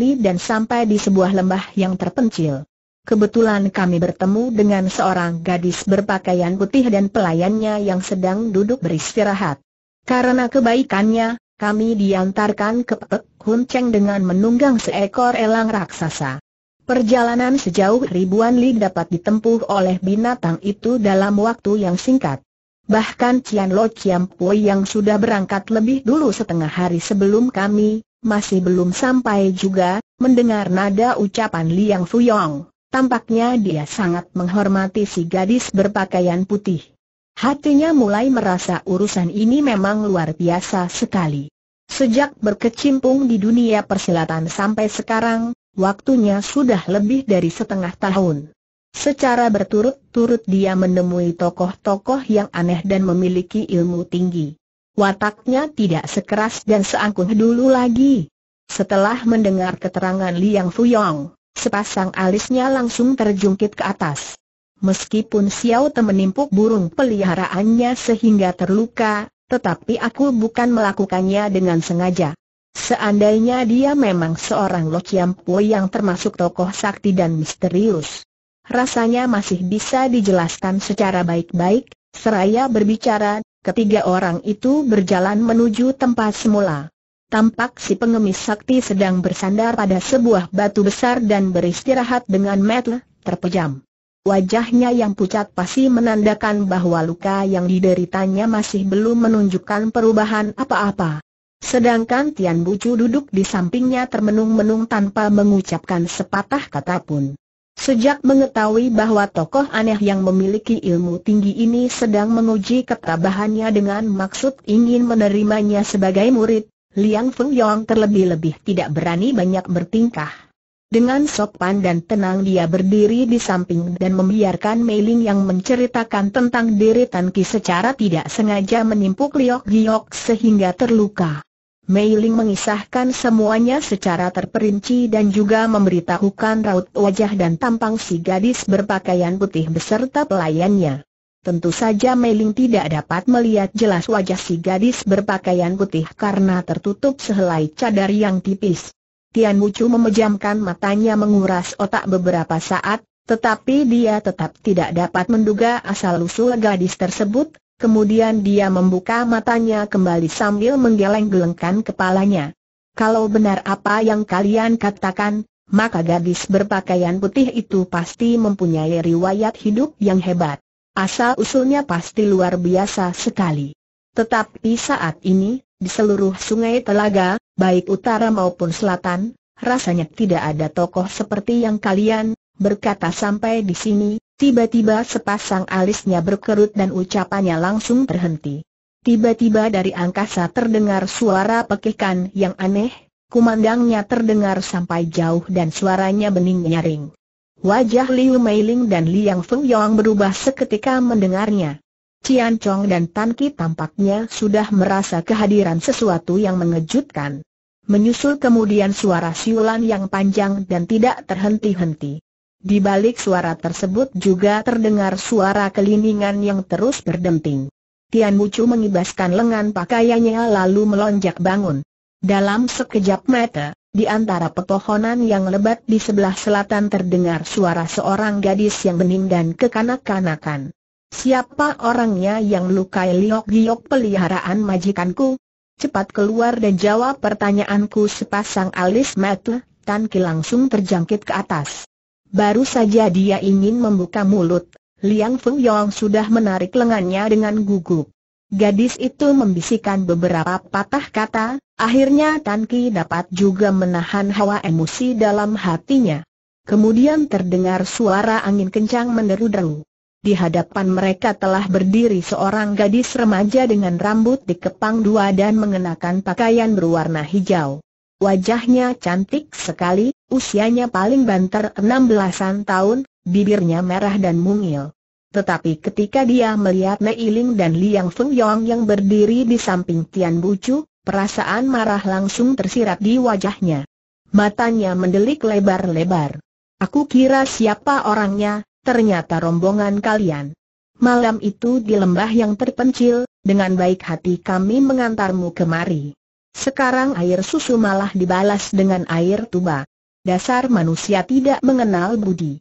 li dan sampai di sebuah lembah yang terpencil. Kebetulan kami bertemu dengan seorang gadis berpakaian putih dan pelayannya yang sedang duduk beristirahat. Karena kebaikannya, kami diantarkan ke Pek Hun Cheng dengan menunggang seekor elang raksasa. Perjalanan sejauh ribuan li dapat ditempuh oleh binatang itu dalam waktu yang singkat. Bahkan Cian Lo Ciam Pui yang sudah berangkat lebih dulu setengah hari sebelum kami, masih belum sampai juga, mendengar nada ucapan Liang Fuyong. Tampaknya dia sangat menghormati si gadis berpakaian putih. Hatinya mulai merasa urusan ini memang luar biasa sekali. Sejak berkecimpung di dunia persilatan sampai sekarang, waktunya sudah lebih dari setengah tahun. Secara berturut-turut dia menemui tokoh-tokoh yang aneh dan memiliki ilmu tinggi. Wataknya tidak sekeras dan seangkuh dulu lagi. Setelah mendengar keterangan Liang Fuyong, sepasang alisnya langsung terjungkit ke atas. Meskipun Xiao Te menimpuk burung peliharaannya sehingga terluka, tetapi aku bukan melakukannya dengan sengaja. Seandainya dia memang seorang Lo Chiam Pui yang termasuk tokoh sakti dan misterius, rasanya masih bisa dijelaskan secara baik-baik, seraya berbicara, ketiga orang itu berjalan menuju tempat semula. Tampak si pengemis sakti sedang bersandar pada sebuah batu besar dan beristirahat dengan metel, terpejam. Wajahnya yang pucat pasti menandakan bahwa luka yang dideritanya masih belum menunjukkan perubahan apa-apa. Sedangkan Tian Bucu duduk di sampingnya termenung-menung tanpa mengucapkan sepatah kata pun. Sejak mengetahui bahwa tokoh aneh yang memiliki ilmu tinggi ini sedang menguji ketabahannya dengan maksud ingin menerimanya sebagai murid, Liang Yong terlebih-lebih tidak berani banyak bertingkah. Dengan sopan dan tenang dia berdiri di samping dan membiarkan Mei Ling yang menceritakan tentang diri Tan Ki secara tidak sengaja menimpuk Liok Giok sehingga terluka. Mei Ling mengisahkan semuanya secara terperinci dan juga memberitahukan raut wajah dan tampang si gadis berpakaian putih beserta pelayannya. Tentu saja Mei Ling tidak dapat melihat jelas wajah si gadis berpakaian putih karena tertutup sehelai cadar yang tipis. Tian Wuchu memejamkan matanya menguras otak beberapa saat, tetapi dia tetap tidak dapat menduga asal-usul gadis tersebut, Kemudian dia membuka matanya kembali sambil menggeleng-gelengkan kepalanya. Kalau benar apa yang kalian katakan, maka gadis berpakaian putih itu pasti mempunyai riwayat hidup yang hebat. Asal-usulnya pasti luar biasa sekali. Tetapi saat ini, di seluruh sungai telaga, baik utara maupun selatan, rasanya tidak ada tokoh seperti yang kalian Berkata sampai di sini, tiba-tiba sepasang alisnya berkerut dan ucapannya langsung terhenti. Tiba-tiba dari angkasa terdengar suara pekikan yang aneh, kumandangnya terdengar sampai jauh dan suaranya bening nyaring. Wajah Liu Meiling dan Liang Feng Yong berubah seketika mendengarnya. Cian Chong dan Tan Ki tampaknya sudah merasa kehadiran sesuatu yang mengejutkan. Menyusul kemudian suara siulan yang panjang dan tidak terhenti-henti. Di balik suara tersebut juga terdengar suara kelilingan yang terus berdenting. Tian Wuchu mengibaskan lengan pakaiannya lalu melonjak bangun. Dalam sekejap mata, di antara pepohonan yang lebat di sebelah selatan terdengar suara seorang gadis yang bening dan kekanak-kanakan. Siapa orangnya yang melukai liok-liok peliharaan majikanku? Cepat keluar dan jawab pertanyaanku sepasang alis mata, Tan Ki langsung terjangkit ke atas. Baru saja dia ingin membuka mulut, Liang Feng Yong sudah menarik lengannya dengan gugup. Gadis itu membisikkan beberapa patah kata, akhirnya Tan Ki dapat juga menahan hawa emosi dalam hatinya. Kemudian terdengar suara angin kencang menderu-deru. Di hadapan mereka telah berdiri seorang gadis remaja dengan rambut dikepang dua dan mengenakan pakaian berwarna hijau. Wajahnya cantik sekali, usianya paling banter 16-an tahun, bibirnya merah dan mungil. Tetapi ketika dia melihat Mei Ling dan Liang Feng Yong yang berdiri di samping Tian Bucu, perasaan marah langsung tersirat di wajahnya. Matanya mendelik lebar-lebar. Aku kira siapa orangnya, ternyata rombongan kalian. Malam itu di lembah yang terpencil, dengan baik hati kami mengantarmu kemari. Sekarang air susu malah dibalas dengan air tuba. Dasar manusia tidak mengenal budi.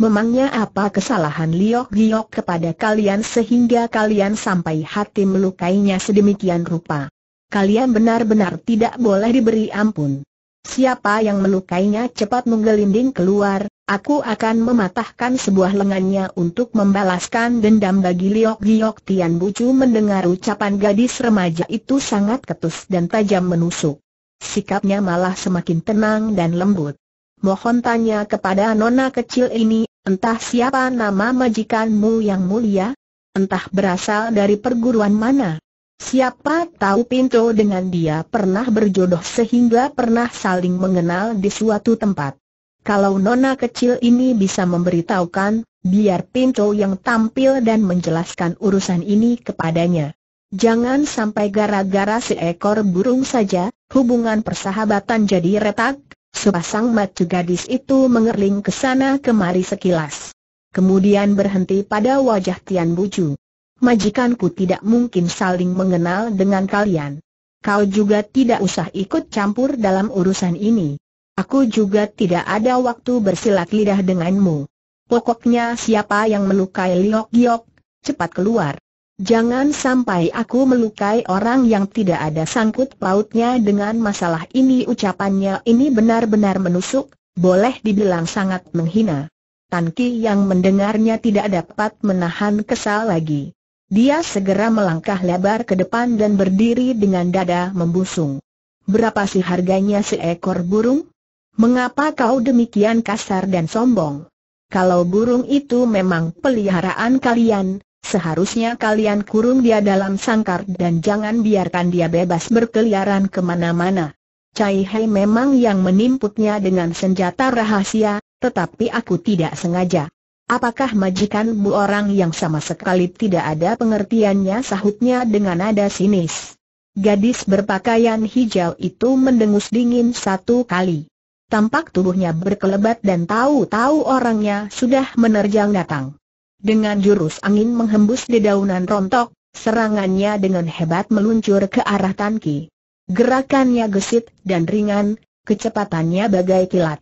Memangnya apa kesalahan Liok Giok kepada kalian sehingga kalian sampai hati melukainya sedemikian rupa? Kalian benar-benar tidak boleh diberi ampun. Siapa yang melukainya cepat menggelinding keluar, aku akan mematahkan sebuah lengannya untuk membalaskan dendam bagi Liok Giok Tian Bucu mendengar ucapan gadis remaja itu sangat ketus dan tajam menusuk. Sikapnya malah semakin tenang dan lembut. Mohon tanya kepada nona kecil ini, entah siapa nama majikanmu yang mulia? Entah berasal dari perguruan mana? Siapa tahu Pinto dengan dia pernah berjodoh sehingga pernah saling mengenal di suatu tempat. Kalau nona kecil ini bisa memberitahukan, biar Pinto yang tampil dan menjelaskan urusan ini kepadanya. Jangan sampai gara-gara seekor burung saja, hubungan persahabatan jadi retak, sepasang mata gadis itu mengerling ke sana kemari sekilas. Kemudian berhenti pada wajah Tian Bucu majikanku tidak mungkin saling mengenal dengan kalian. Kau juga tidak usah ikut campur dalam urusan ini. Aku juga tidak ada waktu bersilat lidah denganmu. Pokoknya siapa yang melukai Liok Giok, cepat keluar. Jangan sampai aku melukai orang yang tidak ada sangkut pautnya dengan masalah ini ucapannya ini benar-benar menusuk, boleh dibilang sangat menghina. Tan yang mendengarnya tidak dapat menahan kesal lagi. Dia segera melangkah lebar ke depan dan berdiri dengan dada membusung. Berapa sih harganya seekor burung? Mengapa kau demikian kasar dan sombong? Kalau burung itu memang peliharaan kalian, seharusnya kalian kurung dia dalam sangkar dan jangan biarkan dia bebas berkeliaran kemana-mana. Cai Hei memang yang menimputnya dengan senjata rahasia, tetapi aku tidak sengaja. Apakah majikanmu orang yang sama sekali tidak ada pengertiannya sahutnya dengan nada sinis. Gadis berpakaian hijau itu mendengus dingin satu kali. Tampak tubuhnya berkelebat dan tahu-tahu orangnya sudah menerjang datang. Dengan jurus angin menghembus dedaunan rontok, serangannya dengan hebat meluncur ke arah tanki. Gerakannya gesit dan ringan, kecepatannya bagai kilat.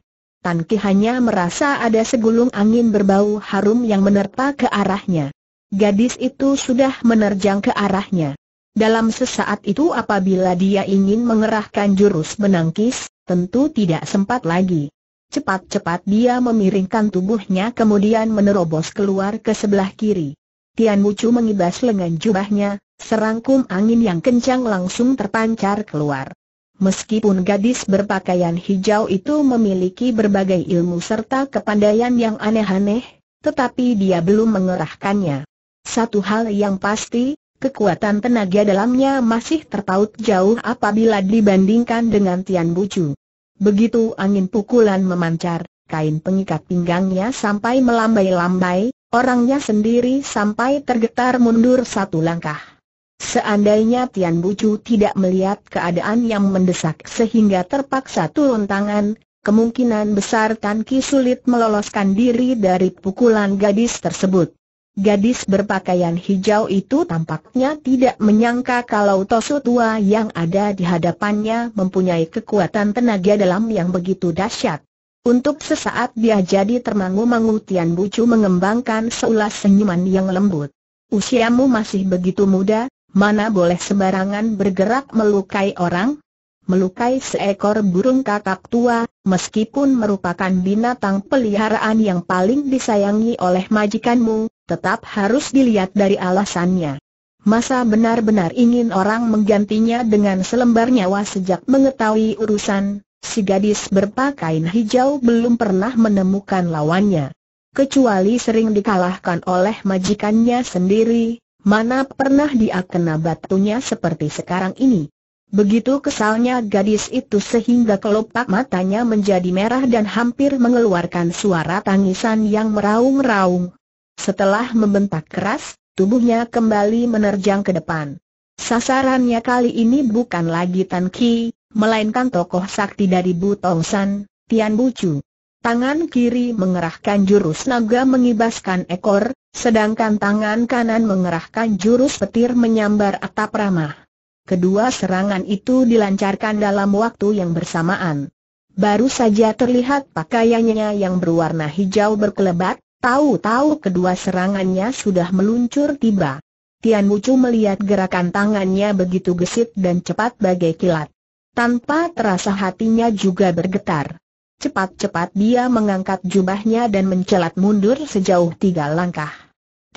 Tan Ki hanya merasa ada segulung angin berbau harum yang menerpa ke arahnya. Gadis itu sudah menerjang ke arahnya. Dalam sesaat itu apabila dia ingin mengerahkan jurus menangkis, tentu tidak sempat lagi. Cepat-cepat dia memiringkan tubuhnya kemudian menerobos keluar ke sebelah kiri. Tian Chu mengibas lengan jubahnya, serangkum angin yang kencang langsung terpancar keluar. Meskipun gadis berpakaian hijau itu memiliki berbagai ilmu serta kepandaian yang aneh-aneh, tetapi dia belum mengerahkannya. Satu hal yang pasti, kekuatan tenaga dalamnya masih terpaut jauh apabila dibandingkan dengan Tian Bucu. Begitu angin pukulan memancar, kain pengikat pinggangnya sampai melambai-lambai, orangnya sendiri sampai tergetar mundur satu langkah. Seandainya Tian Bucu tidak melihat keadaan yang mendesak sehingga terpaksa turun tangan, kemungkinan besar Tan Ki sulit meloloskan diri dari pukulan gadis tersebut. Gadis berpakaian hijau itu tampaknya tidak menyangka kalau Tosu tua yang ada di hadapannya mempunyai kekuatan tenaga dalam yang begitu dahsyat. Untuk sesaat dia jadi termangu-mangu Tian Bucu mengembangkan seulas senyuman yang lembut. Usiamu masih begitu muda, Mana boleh sembarangan bergerak melukai orang? Melukai seekor burung kakak tua, meskipun merupakan binatang peliharaan yang paling disayangi oleh majikanmu, tetap harus dilihat dari alasannya. Masa benar-benar ingin orang menggantinya dengan selembar nyawa sejak mengetahui urusan, si gadis berpakaian hijau belum pernah menemukan lawannya. Kecuali sering dikalahkan oleh majikannya sendiri, Mana pernah dia kena batunya seperti sekarang ini. Begitu kesalnya gadis itu sehingga kelopak matanya menjadi merah dan hampir mengeluarkan suara tangisan yang meraung-raung. Setelah membentak keras, tubuhnya kembali menerjang ke depan. Sasarannya kali ini bukan lagi Tan Ki, melainkan tokoh sakti dari Tong San, Tian Chu. Tangan kiri mengerahkan jurus naga mengibaskan ekor, Sedangkan tangan kanan mengerahkan jurus petir menyambar atap ramah. Kedua serangan itu dilancarkan dalam waktu yang bersamaan. Baru saja terlihat pakaiannya yang berwarna hijau berkelebat, tahu-tahu kedua serangannya sudah meluncur tiba. Tian Wucu melihat gerakan tangannya begitu gesit dan cepat bagai kilat. Tanpa terasa hatinya juga bergetar. Cepat-cepat dia mengangkat jubahnya dan mencelat mundur sejauh tiga langkah.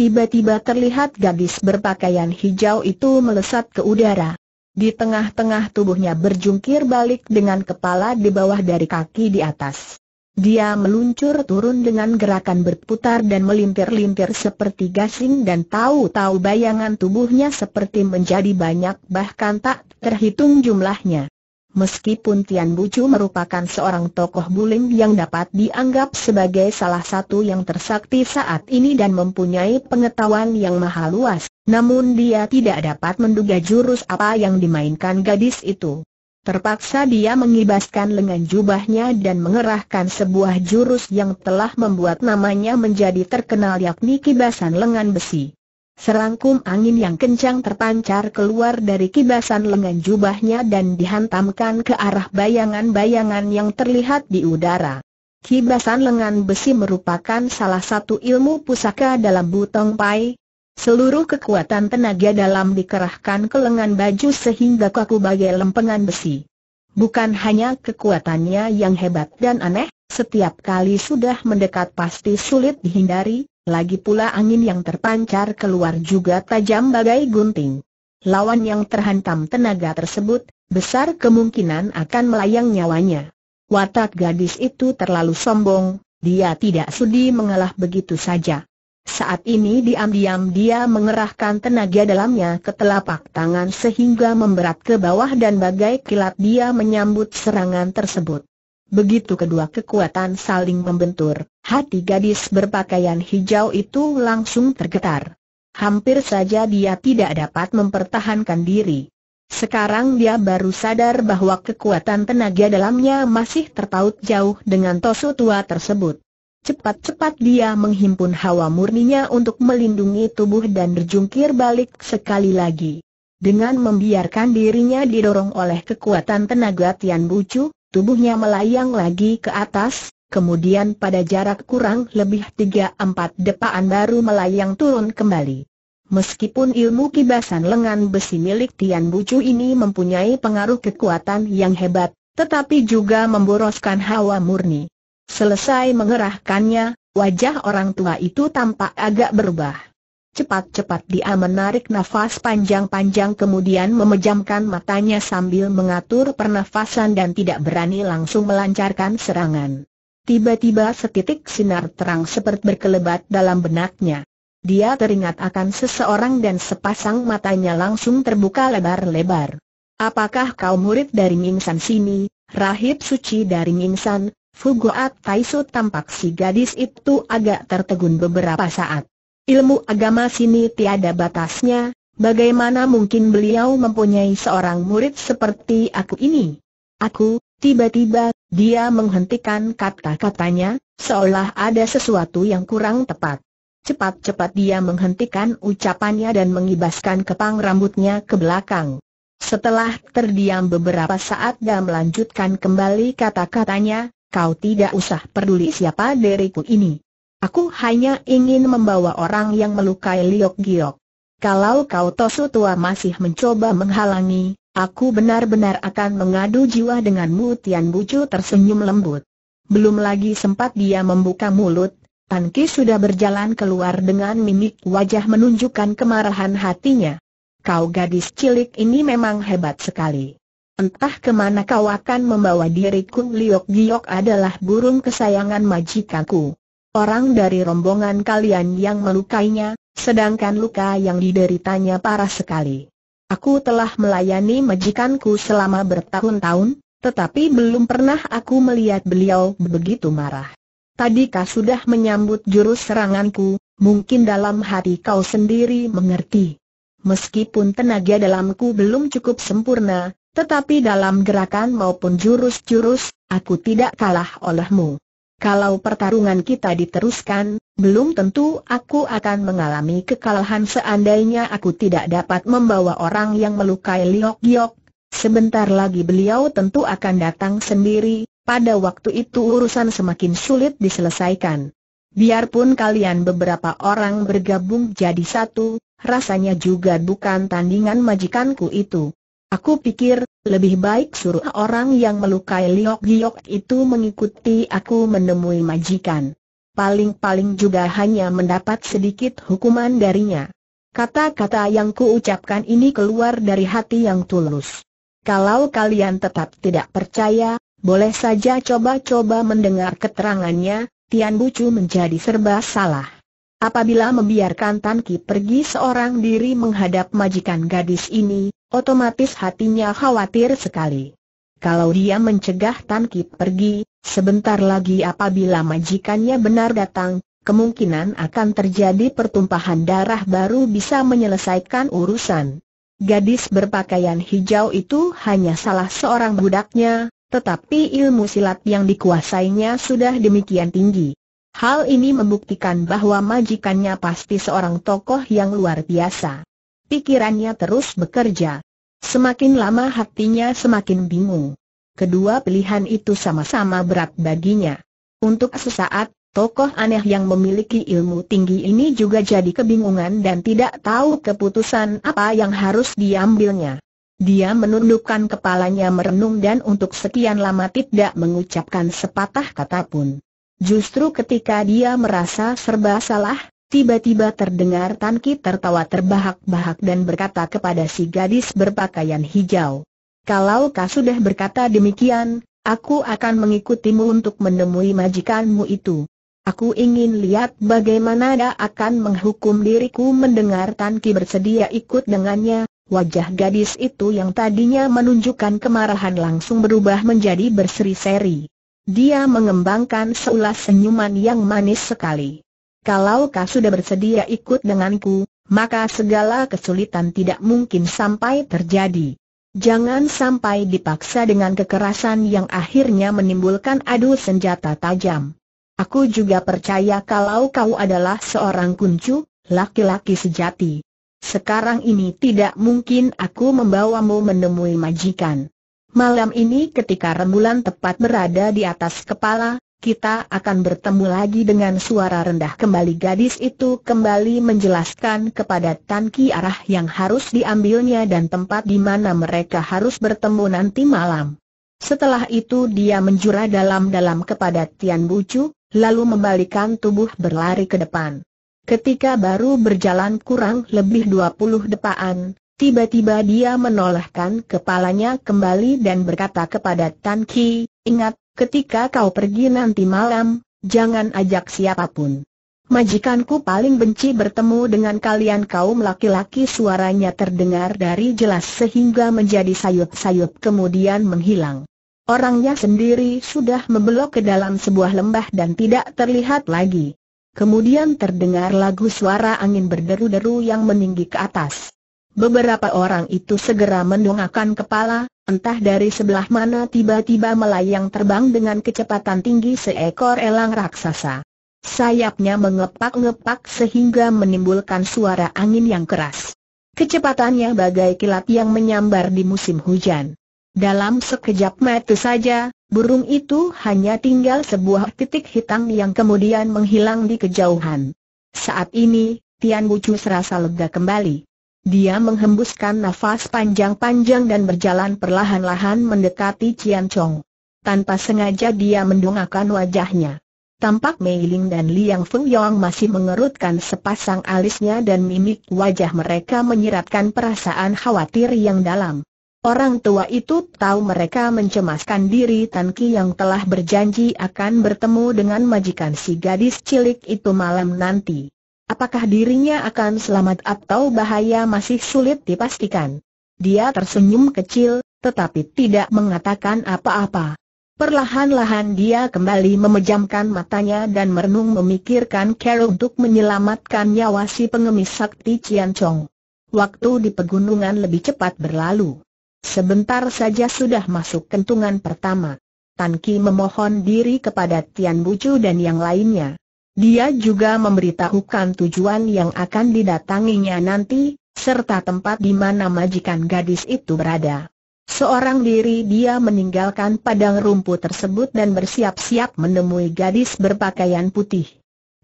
Tiba-tiba terlihat gadis berpakaian hijau itu melesat ke udara. Di tengah-tengah tubuhnya berjungkir balik dengan kepala di bawah dari kaki di atas. Dia meluncur turun dengan gerakan berputar dan melintir-lintir seperti gasing dan tahu-tahu bayangan tubuhnya seperti menjadi banyak bahkan tak terhitung jumlahnya. Meskipun Tian Bucu merupakan seorang tokoh bulim yang dapat dianggap sebagai salah satu yang tersakti saat ini dan mempunyai pengetahuan yang maha luas, namun dia tidak dapat menduga jurus apa yang dimainkan gadis itu. Terpaksa dia mengibaskan lengan jubahnya dan mengerahkan sebuah jurus yang telah membuat namanya menjadi terkenal yakni kibasan lengan besi. Serangkum angin yang kencang terpancar keluar dari kibasan lengan jubahnya dan dihantamkan ke arah bayangan-bayangan yang terlihat di udara. Kibasan lengan besi merupakan salah satu ilmu pusaka dalam Butong Pai. Seluruh kekuatan tenaga dalam dikerahkan ke lengan baju sehingga kaku bagai lempengan besi. Bukan hanya kekuatannya yang hebat dan aneh, setiap kali sudah mendekat pasti sulit dihindari, lagi pula angin yang terpancar keluar juga tajam bagai gunting. Lawan yang terhantam tenaga tersebut, besar kemungkinan akan melayang nyawanya. Watak gadis itu terlalu sombong, dia tidak sudi mengalah begitu saja. Saat ini diam-diam dia mengerahkan tenaga dalamnya ke telapak tangan sehingga memberat ke bawah dan bagai kilat dia menyambut serangan tersebut. Begitu kedua kekuatan saling membentur, hati gadis berpakaian hijau itu langsung tergetar. Hampir saja dia tidak dapat mempertahankan diri. Sekarang dia baru sadar bahwa kekuatan tenaga dalamnya masih terpaut jauh dengan tosu tua tersebut. Cepat-cepat dia menghimpun hawa murninya untuk melindungi tubuh dan berjungkir balik sekali lagi. Dengan membiarkan dirinya didorong oleh kekuatan tenaga Tian Bucu, Tubuhnya melayang lagi ke atas, kemudian pada jarak kurang lebih 3-4 depaan baru melayang turun kembali. Meskipun ilmu kibasan lengan besi milik Tian Bucu ini mempunyai pengaruh kekuatan yang hebat, tetapi juga memboroskan hawa murni. Selesai mengerahkannya, wajah orang tua itu tampak agak berubah. Cepat-cepat dia menarik nafas panjang-panjang kemudian memejamkan matanya sambil mengatur pernafasan dan tidak berani langsung melancarkan serangan. Tiba-tiba setitik sinar terang seperti berkelebat dalam benaknya. Dia teringat akan seseorang dan sepasang matanya langsung terbuka lebar-lebar. Apakah kau murid dari Ningsan sini, rahib suci dari Ningsan? Fugoat Taisu tampak si gadis itu agak tertegun beberapa saat. Ilmu agama sini tiada batasnya, bagaimana mungkin beliau mempunyai seorang murid seperti aku ini? Aku, tiba-tiba, dia menghentikan kata-katanya, seolah ada sesuatu yang kurang tepat. Cepat-cepat dia menghentikan ucapannya dan mengibaskan kepang rambutnya ke belakang. Setelah terdiam beberapa saat dan melanjutkan kembali kata-katanya, kau tidak usah peduli siapa diriku ini. Aku hanya ingin membawa orang yang melukai Liok Giok. Kalau kau Tosu tua masih mencoba menghalangi, aku benar-benar akan mengadu jiwa denganmu Tian Bucu tersenyum lembut. Belum lagi sempat dia membuka mulut, Tan Ki sudah berjalan keluar dengan mimik wajah menunjukkan kemarahan hatinya. Kau gadis cilik ini memang hebat sekali. Entah kemana kau akan membawa diriku Liok Giok adalah burung kesayangan majikanku orang dari rombongan kalian yang melukainya, sedangkan luka yang dideritanya parah sekali. Aku telah melayani majikanku selama bertahun-tahun, tetapi belum pernah aku melihat beliau begitu marah. Tadika sudah menyambut jurus seranganku, mungkin dalam hati kau sendiri mengerti. Meskipun tenaga dalamku belum cukup sempurna, tetapi dalam gerakan maupun jurus-jurus, aku tidak kalah olehmu. Kalau pertarungan kita diteruskan, belum tentu aku akan mengalami kekalahan seandainya aku tidak dapat membawa orang yang melukai Liok Giok. Sebentar lagi beliau tentu akan datang sendiri, pada waktu itu urusan semakin sulit diselesaikan. Biarpun kalian beberapa orang bergabung jadi satu, rasanya juga bukan tandingan majikanku itu. Aku pikir, lebih baik suruh orang yang melukai Liok Giok itu mengikuti aku menemui majikan. Paling-paling juga hanya mendapat sedikit hukuman darinya. Kata-kata yang kuucapkan ini keluar dari hati yang tulus. Kalau kalian tetap tidak percaya, boleh saja coba-coba mendengar keterangannya, Tian Bucu menjadi serba salah. Apabila membiarkan Tan Ki pergi seorang diri menghadap majikan gadis ini, otomatis hatinya khawatir sekali. Kalau dia mencegah Tan Ki pergi, sebentar lagi apabila majikannya benar datang, kemungkinan akan terjadi pertumpahan darah baru bisa menyelesaikan urusan. Gadis berpakaian hijau itu hanya salah seorang budaknya, tetapi ilmu silat yang dikuasainya sudah demikian tinggi. Hal ini membuktikan bahwa majikannya pasti seorang tokoh yang luar biasa. Pikirannya terus bekerja. Semakin lama hatinya semakin bingung. Kedua pilihan itu sama-sama berat baginya. Untuk sesaat, tokoh aneh yang memiliki ilmu tinggi ini juga jadi kebingungan dan tidak tahu keputusan apa yang harus diambilnya. Dia menundukkan kepalanya merenung dan untuk sekian lama tidak mengucapkan sepatah kata pun. Justru ketika dia merasa serba salah, tiba-tiba terdengar Tan Ki tertawa terbahak-bahak dan berkata kepada si gadis berpakaian hijau. Kalau kau sudah berkata demikian, aku akan mengikutimu untuk menemui majikanmu itu. Aku ingin lihat bagaimana dia akan menghukum diriku mendengar Tan Ki bersedia ikut dengannya, Wajah gadis itu yang tadinya menunjukkan kemarahan langsung berubah menjadi berseri-seri. Dia mengembangkan seulas senyuman yang manis sekali. Kalau kau sudah bersedia ikut denganku, maka segala kesulitan tidak mungkin sampai terjadi. Jangan sampai dipaksa dengan kekerasan yang akhirnya menimbulkan adu senjata tajam. Aku juga percaya kalau kau adalah seorang kuncu, laki-laki sejati. Sekarang ini tidak mungkin aku membawamu menemui majikan. Malam ini ketika rembulan tepat berada di atas kepala, kita akan bertemu lagi dengan suara rendah kembali gadis itu kembali menjelaskan kepada Tan Ki arah yang harus diambilnya dan tempat di mana mereka harus bertemu nanti malam. Setelah itu dia menjura dalam-dalam kepada Tian Bucu, lalu membalikan tubuh berlari ke depan. Ketika baru berjalan kurang lebih dua puluh depaan, Tiba-tiba dia menolakkan kepalanya kembali dan berkata kepada Tan Ki, ingat, ketika kau pergi nanti malam, jangan ajak siapapun. Majikanku paling benci bertemu dengan kalian kaum laki-laki suaranya terdengar dari jelas sehingga menjadi sayup-sayup kemudian menghilang. Orangnya sendiri sudah membelok ke dalam sebuah lembah dan tidak terlihat lagi. Kemudian terdengar lagu suara angin berderu-deru yang meninggi ke atas. Beberapa orang itu segera mendongakkan kepala, entah dari sebelah mana tiba-tiba melayang terbang dengan kecepatan tinggi seekor elang raksasa. Sayapnya mengepak-ngepak sehingga menimbulkan suara angin yang keras. Kecepatannya bagai kilat yang menyambar di musim hujan. Dalam sekejap mata saja, burung itu hanya tinggal sebuah titik hitam yang kemudian menghilang di kejauhan. Saat ini, Tian Bucu serasa lega kembali. Dia menghembuskan nafas panjang-panjang dan berjalan perlahan-lahan mendekati Cian Chong. Tanpa sengaja dia mendongakkan wajahnya. Tampak Mei Ling dan Liang Feng Yong masih mengerutkan sepasang alisnya dan mimik wajah mereka menyiratkan perasaan khawatir yang dalam. Orang tua itu tahu mereka mencemaskan diri Tan Ki yang telah berjanji akan bertemu dengan majikan si gadis cilik itu malam nanti. Apakah dirinya akan selamat atau bahaya masih sulit dipastikan. Dia tersenyum kecil, tetapi tidak mengatakan apa-apa. Perlahan-lahan dia kembali memejamkan matanya dan merenung memikirkan Carol untuk menyelamatkan nyawa si pengemis sakti Cian Chong. Waktu di pegunungan lebih cepat berlalu. Sebentar saja sudah masuk kentungan pertama. Tan Ki memohon diri kepada Tian Bucu dan yang lainnya. Dia juga memberitahukan tujuan yang akan didatanginya nanti, serta tempat di mana majikan gadis itu berada. Seorang diri dia meninggalkan padang rumput tersebut dan bersiap-siap menemui gadis berpakaian putih.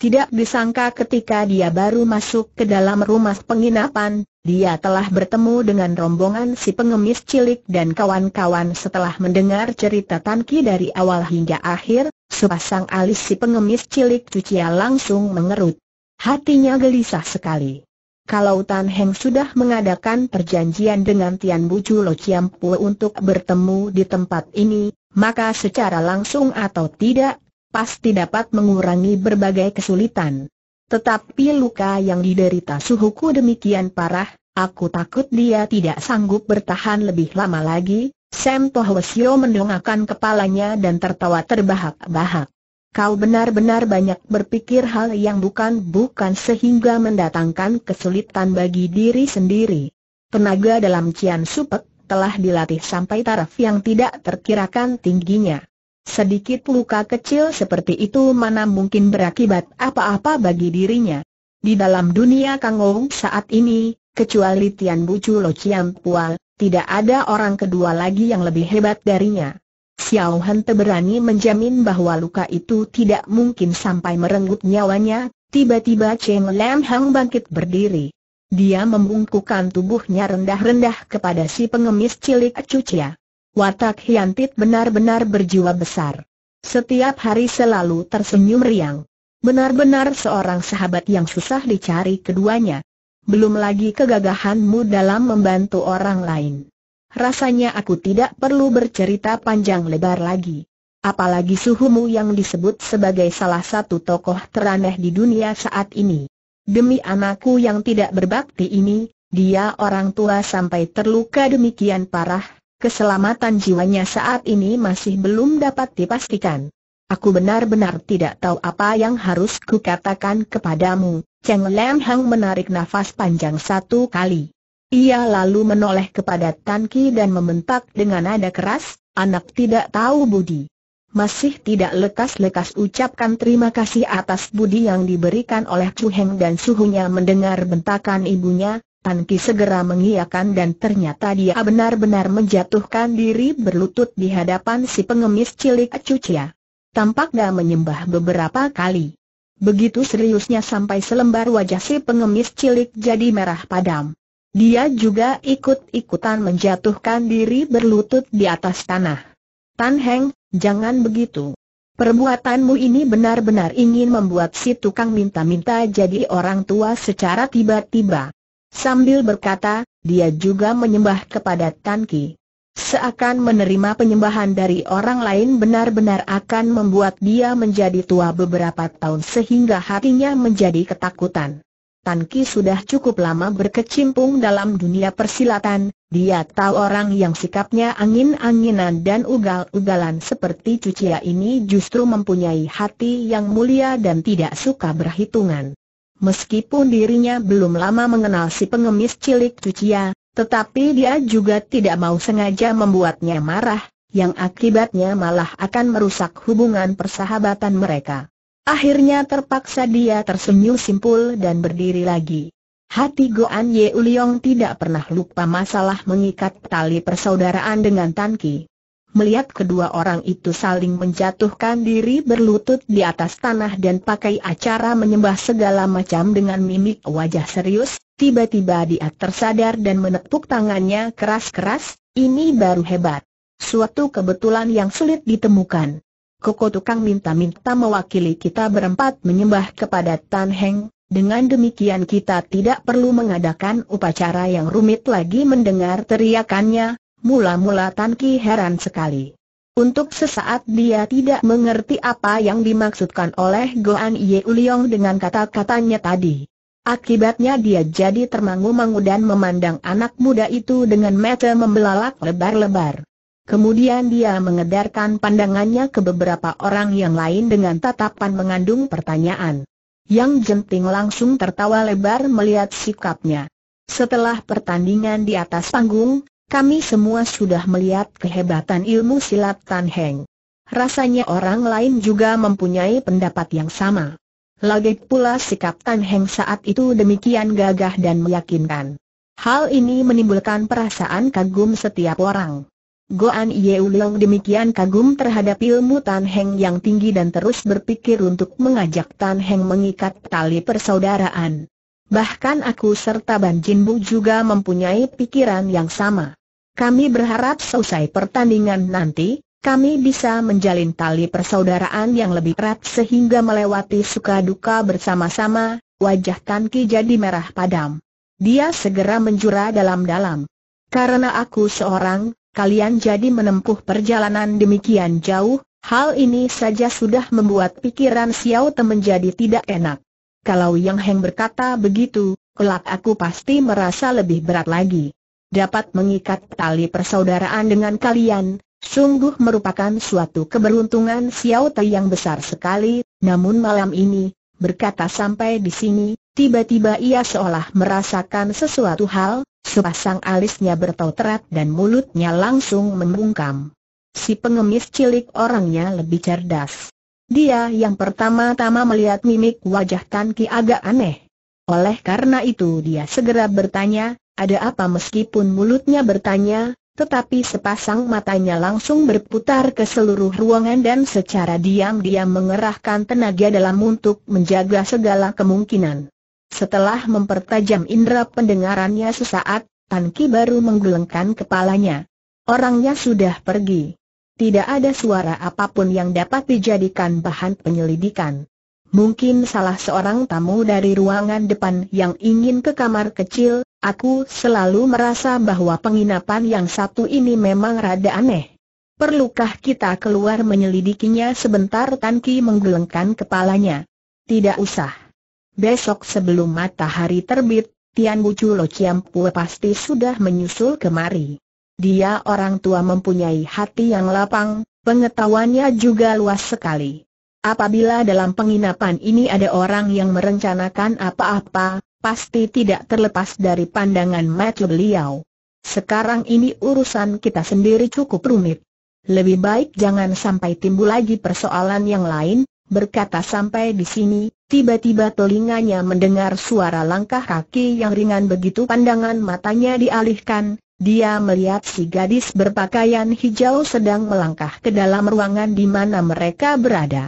Tidak disangka ketika dia baru masuk ke dalam rumah penginapan, dia telah bertemu dengan rombongan si pengemis cilik dan kawan-kawan setelah mendengar cerita Tanki dari awal hingga akhir, Sepasang alis si pengemis cilik cucia langsung mengerut. Hatinya gelisah sekali. Kalau Tan Heng sudah mengadakan perjanjian dengan Tian Bucu Lo Chiam Pu untuk bertemu di tempat ini, maka secara langsung atau tidak, pasti dapat mengurangi berbagai kesulitan. Tetapi luka yang diderita suhuku demikian parah, aku takut dia tidak sanggup bertahan lebih lama lagi, Sam Wesio mendongakkan kepalanya dan tertawa terbahak-bahak. Kau benar-benar banyak berpikir hal yang bukan-bukan sehingga mendatangkan kesulitan bagi diri sendiri. Tenaga dalam Cian Supek telah dilatih sampai taraf yang tidak terkirakan tingginya. Sedikit luka kecil seperti itu mana mungkin berakibat apa-apa bagi dirinya. Di dalam dunia Kangou saat ini, kecuali Tian Bucu Lo Cian Pual, tidak ada orang kedua lagi yang lebih hebat darinya. Xiao Han berani menjamin bahwa luka itu tidak mungkin sampai merenggut nyawanya, tiba-tiba Cheng Lam Hang bangkit berdiri. Dia membungkukan tubuhnya rendah-rendah kepada si pengemis cilik Cucia. Watak Tit benar-benar berjiwa besar. Setiap hari selalu tersenyum riang. Benar-benar seorang sahabat yang susah dicari keduanya belum lagi kegagahanmu dalam membantu orang lain. Rasanya aku tidak perlu bercerita panjang lebar lagi. Apalagi suhumu yang disebut sebagai salah satu tokoh teraneh di dunia saat ini. Demi anakku yang tidak berbakti ini, dia orang tua sampai terluka demikian parah, keselamatan jiwanya saat ini masih belum dapat dipastikan. Aku benar-benar tidak tahu apa yang harus kukatakan kepadamu, Cheng Lam Hang menarik nafas panjang satu kali. Ia lalu menoleh kepada Tan Ki dan membentak dengan nada keras, anak tidak tahu budi. Masih tidak lekas-lekas ucapkan terima kasih atas budi yang diberikan oleh Chu Heng dan suhunya mendengar bentakan ibunya, Tan Ki segera mengiakan dan ternyata dia benar-benar menjatuhkan diri berlutut di hadapan si pengemis cilik Tampak Tampaknya menyembah beberapa kali. Begitu seriusnya sampai selembar wajah si pengemis cilik jadi merah padam. Dia juga ikut-ikutan menjatuhkan diri berlutut di atas tanah. Tan Heng, jangan begitu. Perbuatanmu ini benar-benar ingin membuat si tukang minta-minta jadi orang tua secara tiba-tiba. Sambil berkata, dia juga menyembah kepada Tan Ki. Seakan menerima penyembahan dari orang lain benar-benar akan membuat dia menjadi tua beberapa tahun sehingga hatinya menjadi ketakutan. Tan Ki sudah cukup lama berkecimpung dalam dunia persilatan, dia tahu orang yang sikapnya angin-anginan dan ugal-ugalan seperti cucia ini justru mempunyai hati yang mulia dan tidak suka berhitungan. Meskipun dirinya belum lama mengenal si pengemis cilik cucia, tetapi dia juga tidak mau sengaja membuatnya marah, yang akibatnya malah akan merusak hubungan persahabatan mereka. Akhirnya terpaksa dia tersenyum simpul dan berdiri lagi. Hati Goan Ye Uliong tidak pernah lupa masalah mengikat tali persaudaraan dengan Tan Ki melihat kedua orang itu saling menjatuhkan diri berlutut di atas tanah dan pakai acara menyembah segala macam dengan mimik wajah serius, tiba-tiba dia tersadar dan menepuk tangannya keras-keras, ini baru hebat. Suatu kebetulan yang sulit ditemukan. Koko tukang minta-minta mewakili kita berempat menyembah kepada Tan Heng, dengan demikian kita tidak perlu mengadakan upacara yang rumit lagi mendengar teriakannya, Mula-mula Tan Ki heran sekali. Untuk sesaat dia tidak mengerti apa yang dimaksudkan oleh Goan Ye Uliong dengan kata-katanya tadi. Akibatnya dia jadi termangu-mangu dan memandang anak muda itu dengan mata membelalak lebar-lebar. Kemudian dia mengedarkan pandangannya ke beberapa orang yang lain dengan tatapan mengandung pertanyaan. Yang Jenting langsung tertawa lebar melihat sikapnya. Setelah pertandingan di atas panggung, kami semua sudah melihat kehebatan ilmu silat Tan Heng. Rasanya orang lain juga mempunyai pendapat yang sama. Lagi pula sikap Tan Heng saat itu demikian gagah dan meyakinkan. Hal ini menimbulkan perasaan kagum setiap orang. Goan Yeulong demikian kagum terhadap ilmu Tan Heng yang tinggi dan terus berpikir untuk mengajak Tan Heng mengikat tali persaudaraan. Bahkan aku serta Ban Jinbu juga mempunyai pikiran yang sama. Kami berharap selesai pertandingan nanti, kami bisa menjalin tali persaudaraan yang lebih erat sehingga melewati suka duka bersama-sama, wajah Tan Ki jadi merah padam. Dia segera menjura dalam-dalam. Karena aku seorang, kalian jadi menempuh perjalanan demikian jauh, hal ini saja sudah membuat pikiran Xiao Te menjadi tidak enak. Kalau Yang Heng berkata begitu, kelak aku pasti merasa lebih berat lagi dapat mengikat tali persaudaraan dengan kalian, sungguh merupakan suatu keberuntungan Xiao Tai yang besar sekali, namun malam ini, berkata sampai di sini, tiba-tiba ia seolah merasakan sesuatu hal, sepasang alisnya bertauterat dan mulutnya langsung membungkam. Si pengemis cilik orangnya lebih cerdas. Dia yang pertama-tama melihat mimik wajah Tan Ki agak aneh. Oleh karena itu dia segera bertanya, ada apa meskipun mulutnya bertanya, tetapi sepasang matanya langsung berputar ke seluruh ruangan dan secara diam-diam mengerahkan tenaga dalam untuk menjaga segala kemungkinan. Setelah mempertajam indera pendengarannya sesaat, Tan Ki baru menggelengkan kepalanya. Orangnya sudah pergi. Tidak ada suara apapun yang dapat dijadikan bahan penyelidikan. Mungkin salah seorang tamu dari ruangan depan yang ingin ke kamar kecil, aku selalu merasa bahwa penginapan yang satu ini memang rada aneh. Perlukah kita keluar menyelidikinya sebentar Tan Ki menggelengkan kepalanya? Tidak usah. Besok sebelum matahari terbit, Tian Bucu Lo Ciampue pasti sudah menyusul kemari. Dia orang tua mempunyai hati yang lapang, pengetahuannya juga luas sekali. Apabila dalam penginapan ini ada orang yang merencanakan apa-apa, pasti tidak terlepas dari pandangan mata beliau. Sekarang ini urusan kita sendiri cukup rumit. Lebih baik jangan sampai timbul lagi persoalan yang lain, berkata sampai di sini, tiba-tiba telinganya mendengar suara langkah kaki yang ringan begitu pandangan matanya dialihkan, dia melihat si gadis berpakaian hijau sedang melangkah ke dalam ruangan di mana mereka berada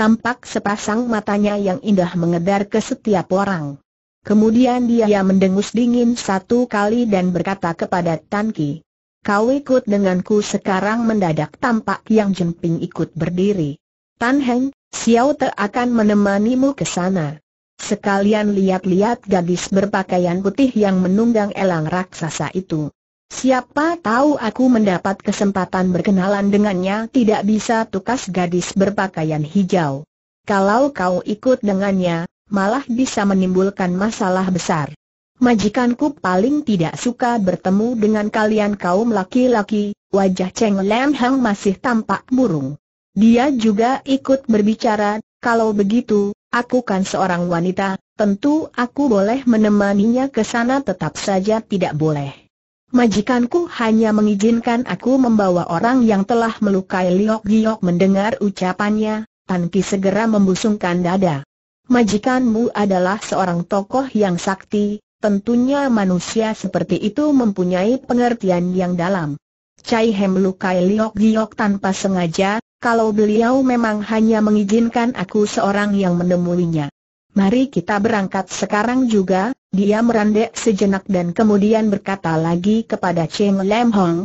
tampak sepasang matanya yang indah mengedar ke setiap orang. Kemudian dia mendengus dingin satu kali dan berkata kepada Tan Ki, Kau ikut denganku sekarang mendadak tampak yang jemping ikut berdiri. Tan Heng, Xiao Te akan menemanimu ke sana. Sekalian lihat-lihat gadis berpakaian putih yang menunggang elang raksasa itu. Siapa tahu aku mendapat kesempatan berkenalan dengannya tidak bisa tukas gadis berpakaian hijau. Kalau kau ikut dengannya, malah bisa menimbulkan masalah besar. Majikanku paling tidak suka bertemu dengan kalian kaum laki-laki, wajah Cheng Lam Hang masih tampak murung. Dia juga ikut berbicara, kalau begitu, aku kan seorang wanita, tentu aku boleh menemaninya ke sana tetap saja tidak boleh. Majikanku hanya mengizinkan aku membawa orang yang telah melukai Liok Giok mendengar ucapannya, Tan Ki segera membusungkan dada. Majikanmu adalah seorang tokoh yang sakti, tentunya manusia seperti itu mempunyai pengertian yang dalam. Cai He melukai Liok Giok tanpa sengaja, kalau beliau memang hanya mengizinkan aku seorang yang menemuinya. Mari kita berangkat sekarang juga, dia merendah sejenak dan kemudian berkata lagi kepada Cheng Lam Hong.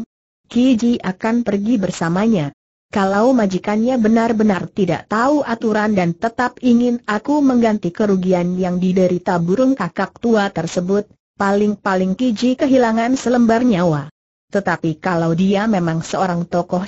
Ki akan pergi bersamanya. Kalau majikannya benar-benar tidak tahu aturan dan tetap ingin aku mengganti kerugian yang diderita burung kakak tua tersebut, paling-paling Kiji kehilangan selembar nyawa. Tetapi kalau dia memang seorang tokoh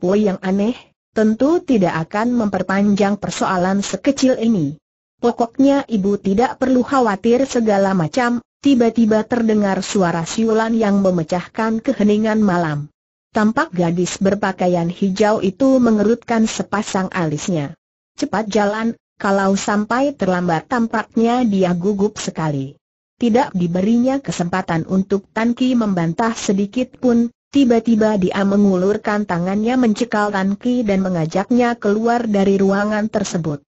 Pui yang aneh, tentu tidak akan memperpanjang persoalan sekecil ini. Pokoknya ibu tidak perlu khawatir segala macam, tiba-tiba terdengar suara siulan yang memecahkan keheningan malam. Tampak gadis berpakaian hijau itu mengerutkan sepasang alisnya. Cepat jalan, kalau sampai terlambat tampaknya dia gugup sekali. Tidak diberinya kesempatan untuk Tan Ki membantah sedikit pun, tiba-tiba dia mengulurkan tangannya mencekal Tan Ki dan mengajaknya keluar dari ruangan tersebut.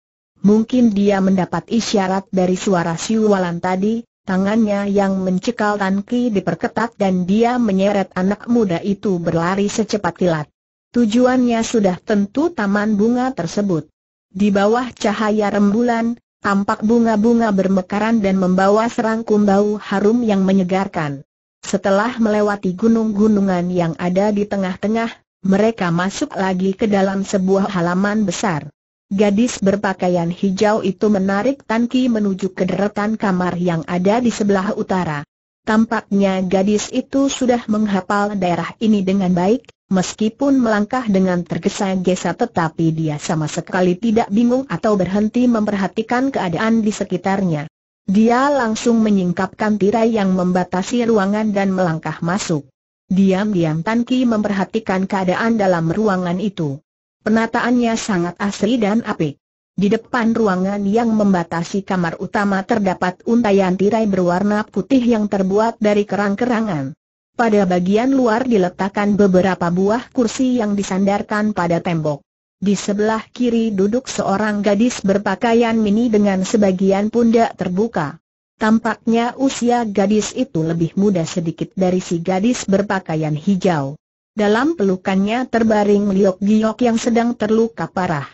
Mungkin dia mendapat isyarat dari suara siwalan tadi, tangannya yang mencekal Tanki diperketat dan dia menyeret anak muda itu berlari secepat kilat. Tujuannya sudah tentu taman bunga tersebut. Di bawah cahaya rembulan, tampak bunga-bunga bermekaran dan membawa serangkum bau harum yang menyegarkan. Setelah melewati gunung-gunungan yang ada di tengah-tengah, mereka masuk lagi ke dalam sebuah halaman besar. Gadis berpakaian hijau itu menarik Tanki menuju ke deretan kamar yang ada di sebelah utara. Tampaknya gadis itu sudah menghafal daerah ini dengan baik, meskipun melangkah dengan tergesa-gesa tetapi dia sama sekali tidak bingung atau berhenti memperhatikan keadaan di sekitarnya. Dia langsung menyingkapkan tirai yang membatasi ruangan dan melangkah masuk. Diam-diam Tan memperhatikan keadaan dalam ruangan itu. Penataannya sangat asli dan apik. Di depan ruangan yang membatasi kamar utama terdapat untayan tirai berwarna putih yang terbuat dari kerang-kerangan. Pada bagian luar diletakkan beberapa buah kursi yang disandarkan pada tembok. Di sebelah kiri duduk seorang gadis berpakaian mini dengan sebagian pundak terbuka. Tampaknya usia gadis itu lebih muda sedikit dari si gadis berpakaian hijau. Dalam pelukannya terbaring Liok Giok yang sedang terluka parah.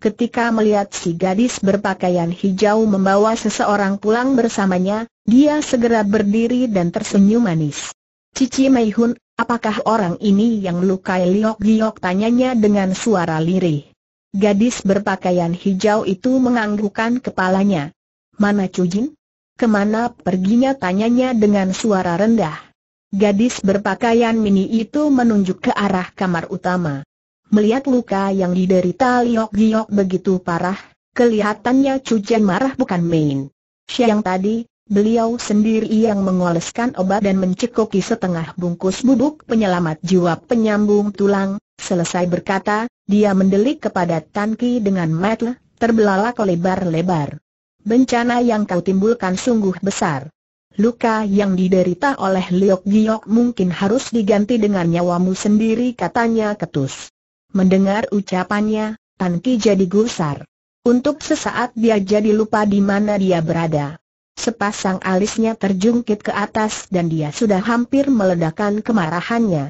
Ketika melihat si gadis berpakaian hijau membawa seseorang pulang bersamanya, dia segera berdiri dan tersenyum manis. Cici Mei Hun, apakah orang ini yang melukai Liok Giok tanyanya dengan suara lirih. Gadis berpakaian hijau itu menganggukkan kepalanya. Mana Cujin? Kemana perginya tanyanya dengan suara rendah. Gadis berpakaian mini itu menunjuk ke arah kamar utama. Melihat luka yang diderita Liok Giok begitu parah, kelihatannya cucian marah bukan main. Siang tadi, beliau sendiri yang mengoleskan obat dan mencekoki setengah bungkus bubuk penyelamat jiwa penyambung tulang, selesai berkata, dia mendelik kepada Tan dengan metel, terbelalak lebar-lebar. Bencana yang kau timbulkan sungguh besar luka yang diderita oleh Liok Giok mungkin harus diganti dengan nyawamu sendiri katanya ketus. Mendengar ucapannya, Tan Ki jadi gusar. Untuk sesaat dia jadi lupa di mana dia berada. Sepasang alisnya terjungkit ke atas dan dia sudah hampir meledakkan kemarahannya.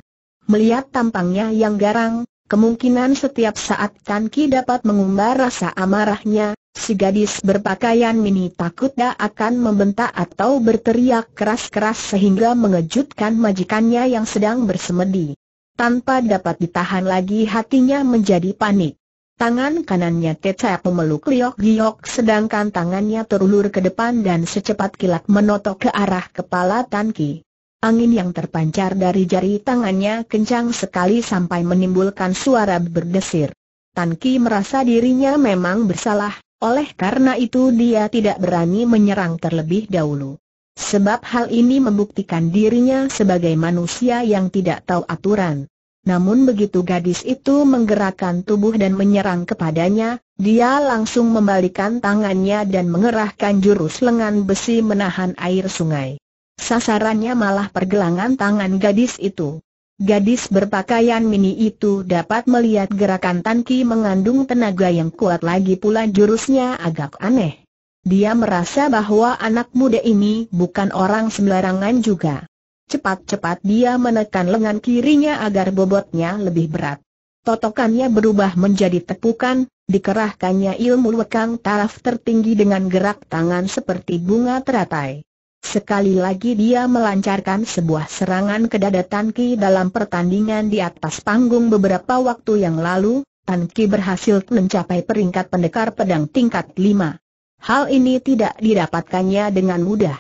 Melihat tampangnya yang garang, Kemungkinan setiap saat Tan Ki dapat mengumbar rasa amarahnya, si gadis berpakaian mini takut takutnya akan membentak atau berteriak keras-keras sehingga mengejutkan majikannya yang sedang bersemedi. Tanpa dapat ditahan lagi hatinya menjadi panik. Tangan kanannya tetap memeluk Liok Giok sedangkan tangannya terulur ke depan dan secepat kilat menotok ke arah kepala Tan Ki. Angin yang terpancar dari jari tangannya kencang sekali sampai menimbulkan suara berdesir. Tan Ki merasa dirinya memang bersalah, oleh karena itu dia tidak berani menyerang terlebih dahulu. Sebab hal ini membuktikan dirinya sebagai manusia yang tidak tahu aturan. Namun begitu gadis itu menggerakkan tubuh dan menyerang kepadanya, dia langsung membalikan tangannya dan mengerahkan jurus lengan besi menahan air sungai. Sasarannya malah pergelangan tangan gadis itu. Gadis berpakaian mini itu dapat melihat gerakan Tanki mengandung tenaga yang kuat lagi pula jurusnya agak aneh. Dia merasa bahwa anak muda ini bukan orang sembarangan juga. Cepat-cepat dia menekan lengan kirinya agar bobotnya lebih berat. Totokannya berubah menjadi tepukan, dikerahkannya ilmu lekang taraf tertinggi dengan gerak tangan seperti bunga teratai. Sekali lagi dia melancarkan sebuah serangan ke dada Tan Ki dalam pertandingan di atas panggung beberapa waktu yang lalu, Tan Ki berhasil mencapai peringkat pendekar pedang tingkat 5. Hal ini tidak didapatkannya dengan mudah.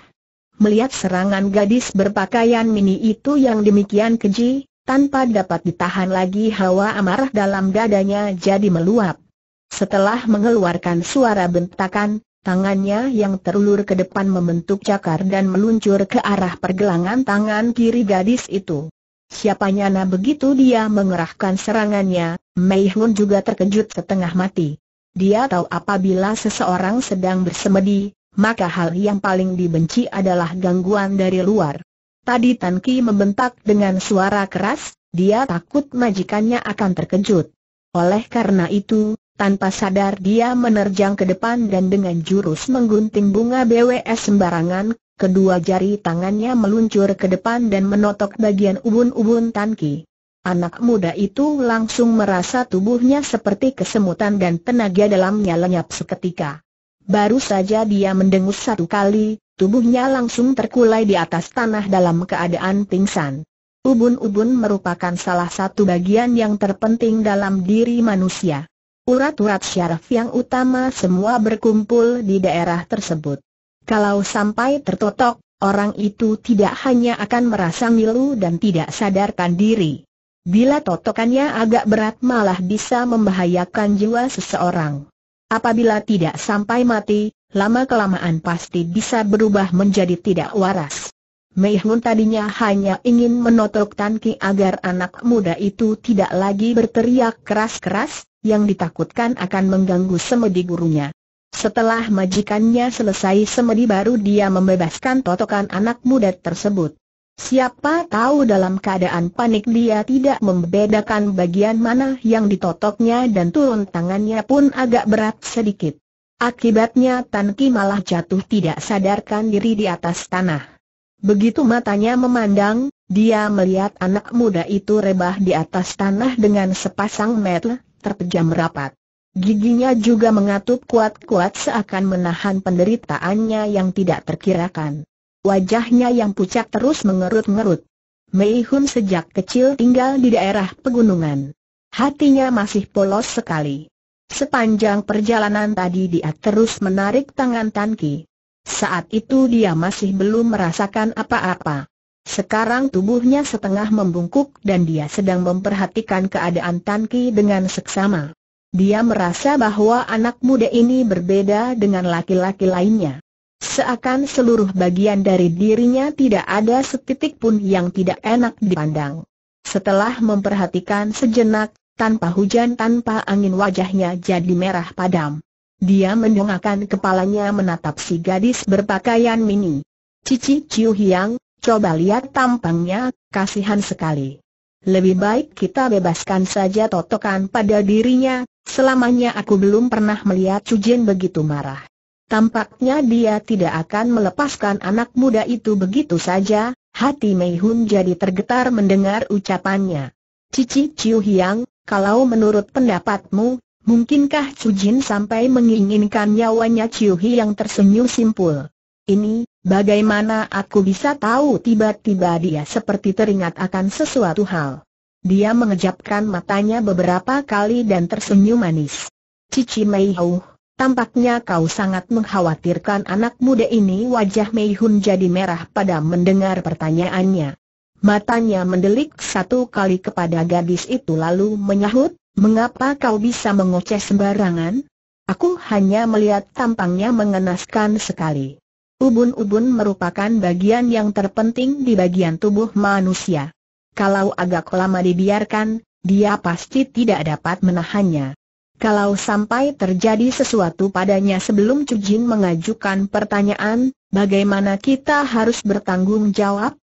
Melihat serangan gadis berpakaian mini itu yang demikian keji, tanpa dapat ditahan lagi hawa amarah dalam dadanya jadi meluap. Setelah mengeluarkan suara bentakan, Tangannya yang terulur ke depan membentuk cakar dan meluncur ke arah pergelangan tangan kiri gadis itu. Siapanya na begitu dia mengerahkan serangannya, Mei Hun juga terkejut setengah mati. Dia tahu apabila seseorang sedang bersemedi, maka hal yang paling dibenci adalah gangguan dari luar. Tadi Tan Ki membentak dengan suara keras, dia takut majikannya akan terkejut. Oleh karena itu, tanpa sadar dia menerjang ke depan dan dengan jurus menggunting bunga BWS sembarangan, kedua jari tangannya meluncur ke depan dan menotok bagian ubun-ubun Tanki. Anak muda itu langsung merasa tubuhnya seperti kesemutan dan tenaga dalamnya lenyap seketika. Baru saja dia mendengus satu kali, tubuhnya langsung terkulai di atas tanah dalam keadaan pingsan. Ubun-ubun merupakan salah satu bagian yang terpenting dalam diri manusia. Urat-urat syaraf yang utama semua berkumpul di daerah tersebut. Kalau sampai tertotok, orang itu tidak hanya akan merasa ngilu dan tidak sadarkan diri. Bila totokannya agak berat malah bisa membahayakan jiwa seseorang. Apabila tidak sampai mati, lama-kelamaan pasti bisa berubah menjadi tidak waras. Mei Hun tadinya hanya ingin menotok Tan Ki agar anak muda itu tidak lagi berteriak keras-keras, yang ditakutkan akan mengganggu semedi gurunya. Setelah majikannya selesai semedi baru dia membebaskan totokan anak muda tersebut. Siapa tahu dalam keadaan panik dia tidak membedakan bagian mana yang ditotoknya dan turun tangannya pun agak berat sedikit. Akibatnya Tan malah jatuh tidak sadarkan diri di atas tanah. Begitu matanya memandang, dia melihat anak muda itu rebah di atas tanah dengan sepasang mata terpejam rapat. Giginya juga mengatup kuat-kuat seakan menahan penderitaannya yang tidak terkirakan. Wajahnya yang pucat terus mengerut-ngerut. Mei Hun sejak kecil tinggal di daerah pegunungan. Hatinya masih polos sekali. Sepanjang perjalanan tadi dia terus menarik tangan Tan Ki. Saat itu dia masih belum merasakan apa-apa. Sekarang tubuhnya setengah membungkuk dan dia sedang memperhatikan keadaan Tan Ki dengan seksama. Dia merasa bahwa anak muda ini berbeda dengan laki-laki lainnya. Seakan seluruh bagian dari dirinya tidak ada setitik pun yang tidak enak dipandang. Setelah memperhatikan sejenak, tanpa hujan tanpa angin wajahnya jadi merah padam. Dia mendongakkan kepalanya menatap si gadis berpakaian mini. Cici Ciu Hiang, Coba lihat tampangnya, kasihan sekali. Lebih baik kita bebaskan saja totokan pada dirinya, selamanya aku belum pernah melihat Cujin begitu marah. Tampaknya dia tidak akan melepaskan anak muda itu begitu saja, hati Mei Hun jadi tergetar mendengar ucapannya. Cici Ciuhiang, Hiang, kalau menurut pendapatmu, mungkinkah Cujin sampai menginginkan nyawanya Chiu Hiang tersenyum simpul? Ini, bagaimana aku bisa tahu tiba-tiba dia seperti teringat akan sesuatu hal. Dia mengejapkan matanya beberapa kali dan tersenyum manis. Cici Mei Hou, tampaknya kau sangat mengkhawatirkan anak muda ini wajah Mei Hun jadi merah pada mendengar pertanyaannya. Matanya mendelik satu kali kepada gadis itu lalu menyahut, mengapa kau bisa mengoceh sembarangan? Aku hanya melihat tampangnya mengenaskan sekali. Ubun-ubun merupakan bagian yang terpenting di bagian tubuh manusia. Kalau agak lama dibiarkan, dia pasti tidak dapat menahannya. Kalau sampai terjadi sesuatu padanya sebelum Cujin mengajukan pertanyaan, bagaimana kita harus bertanggung jawab?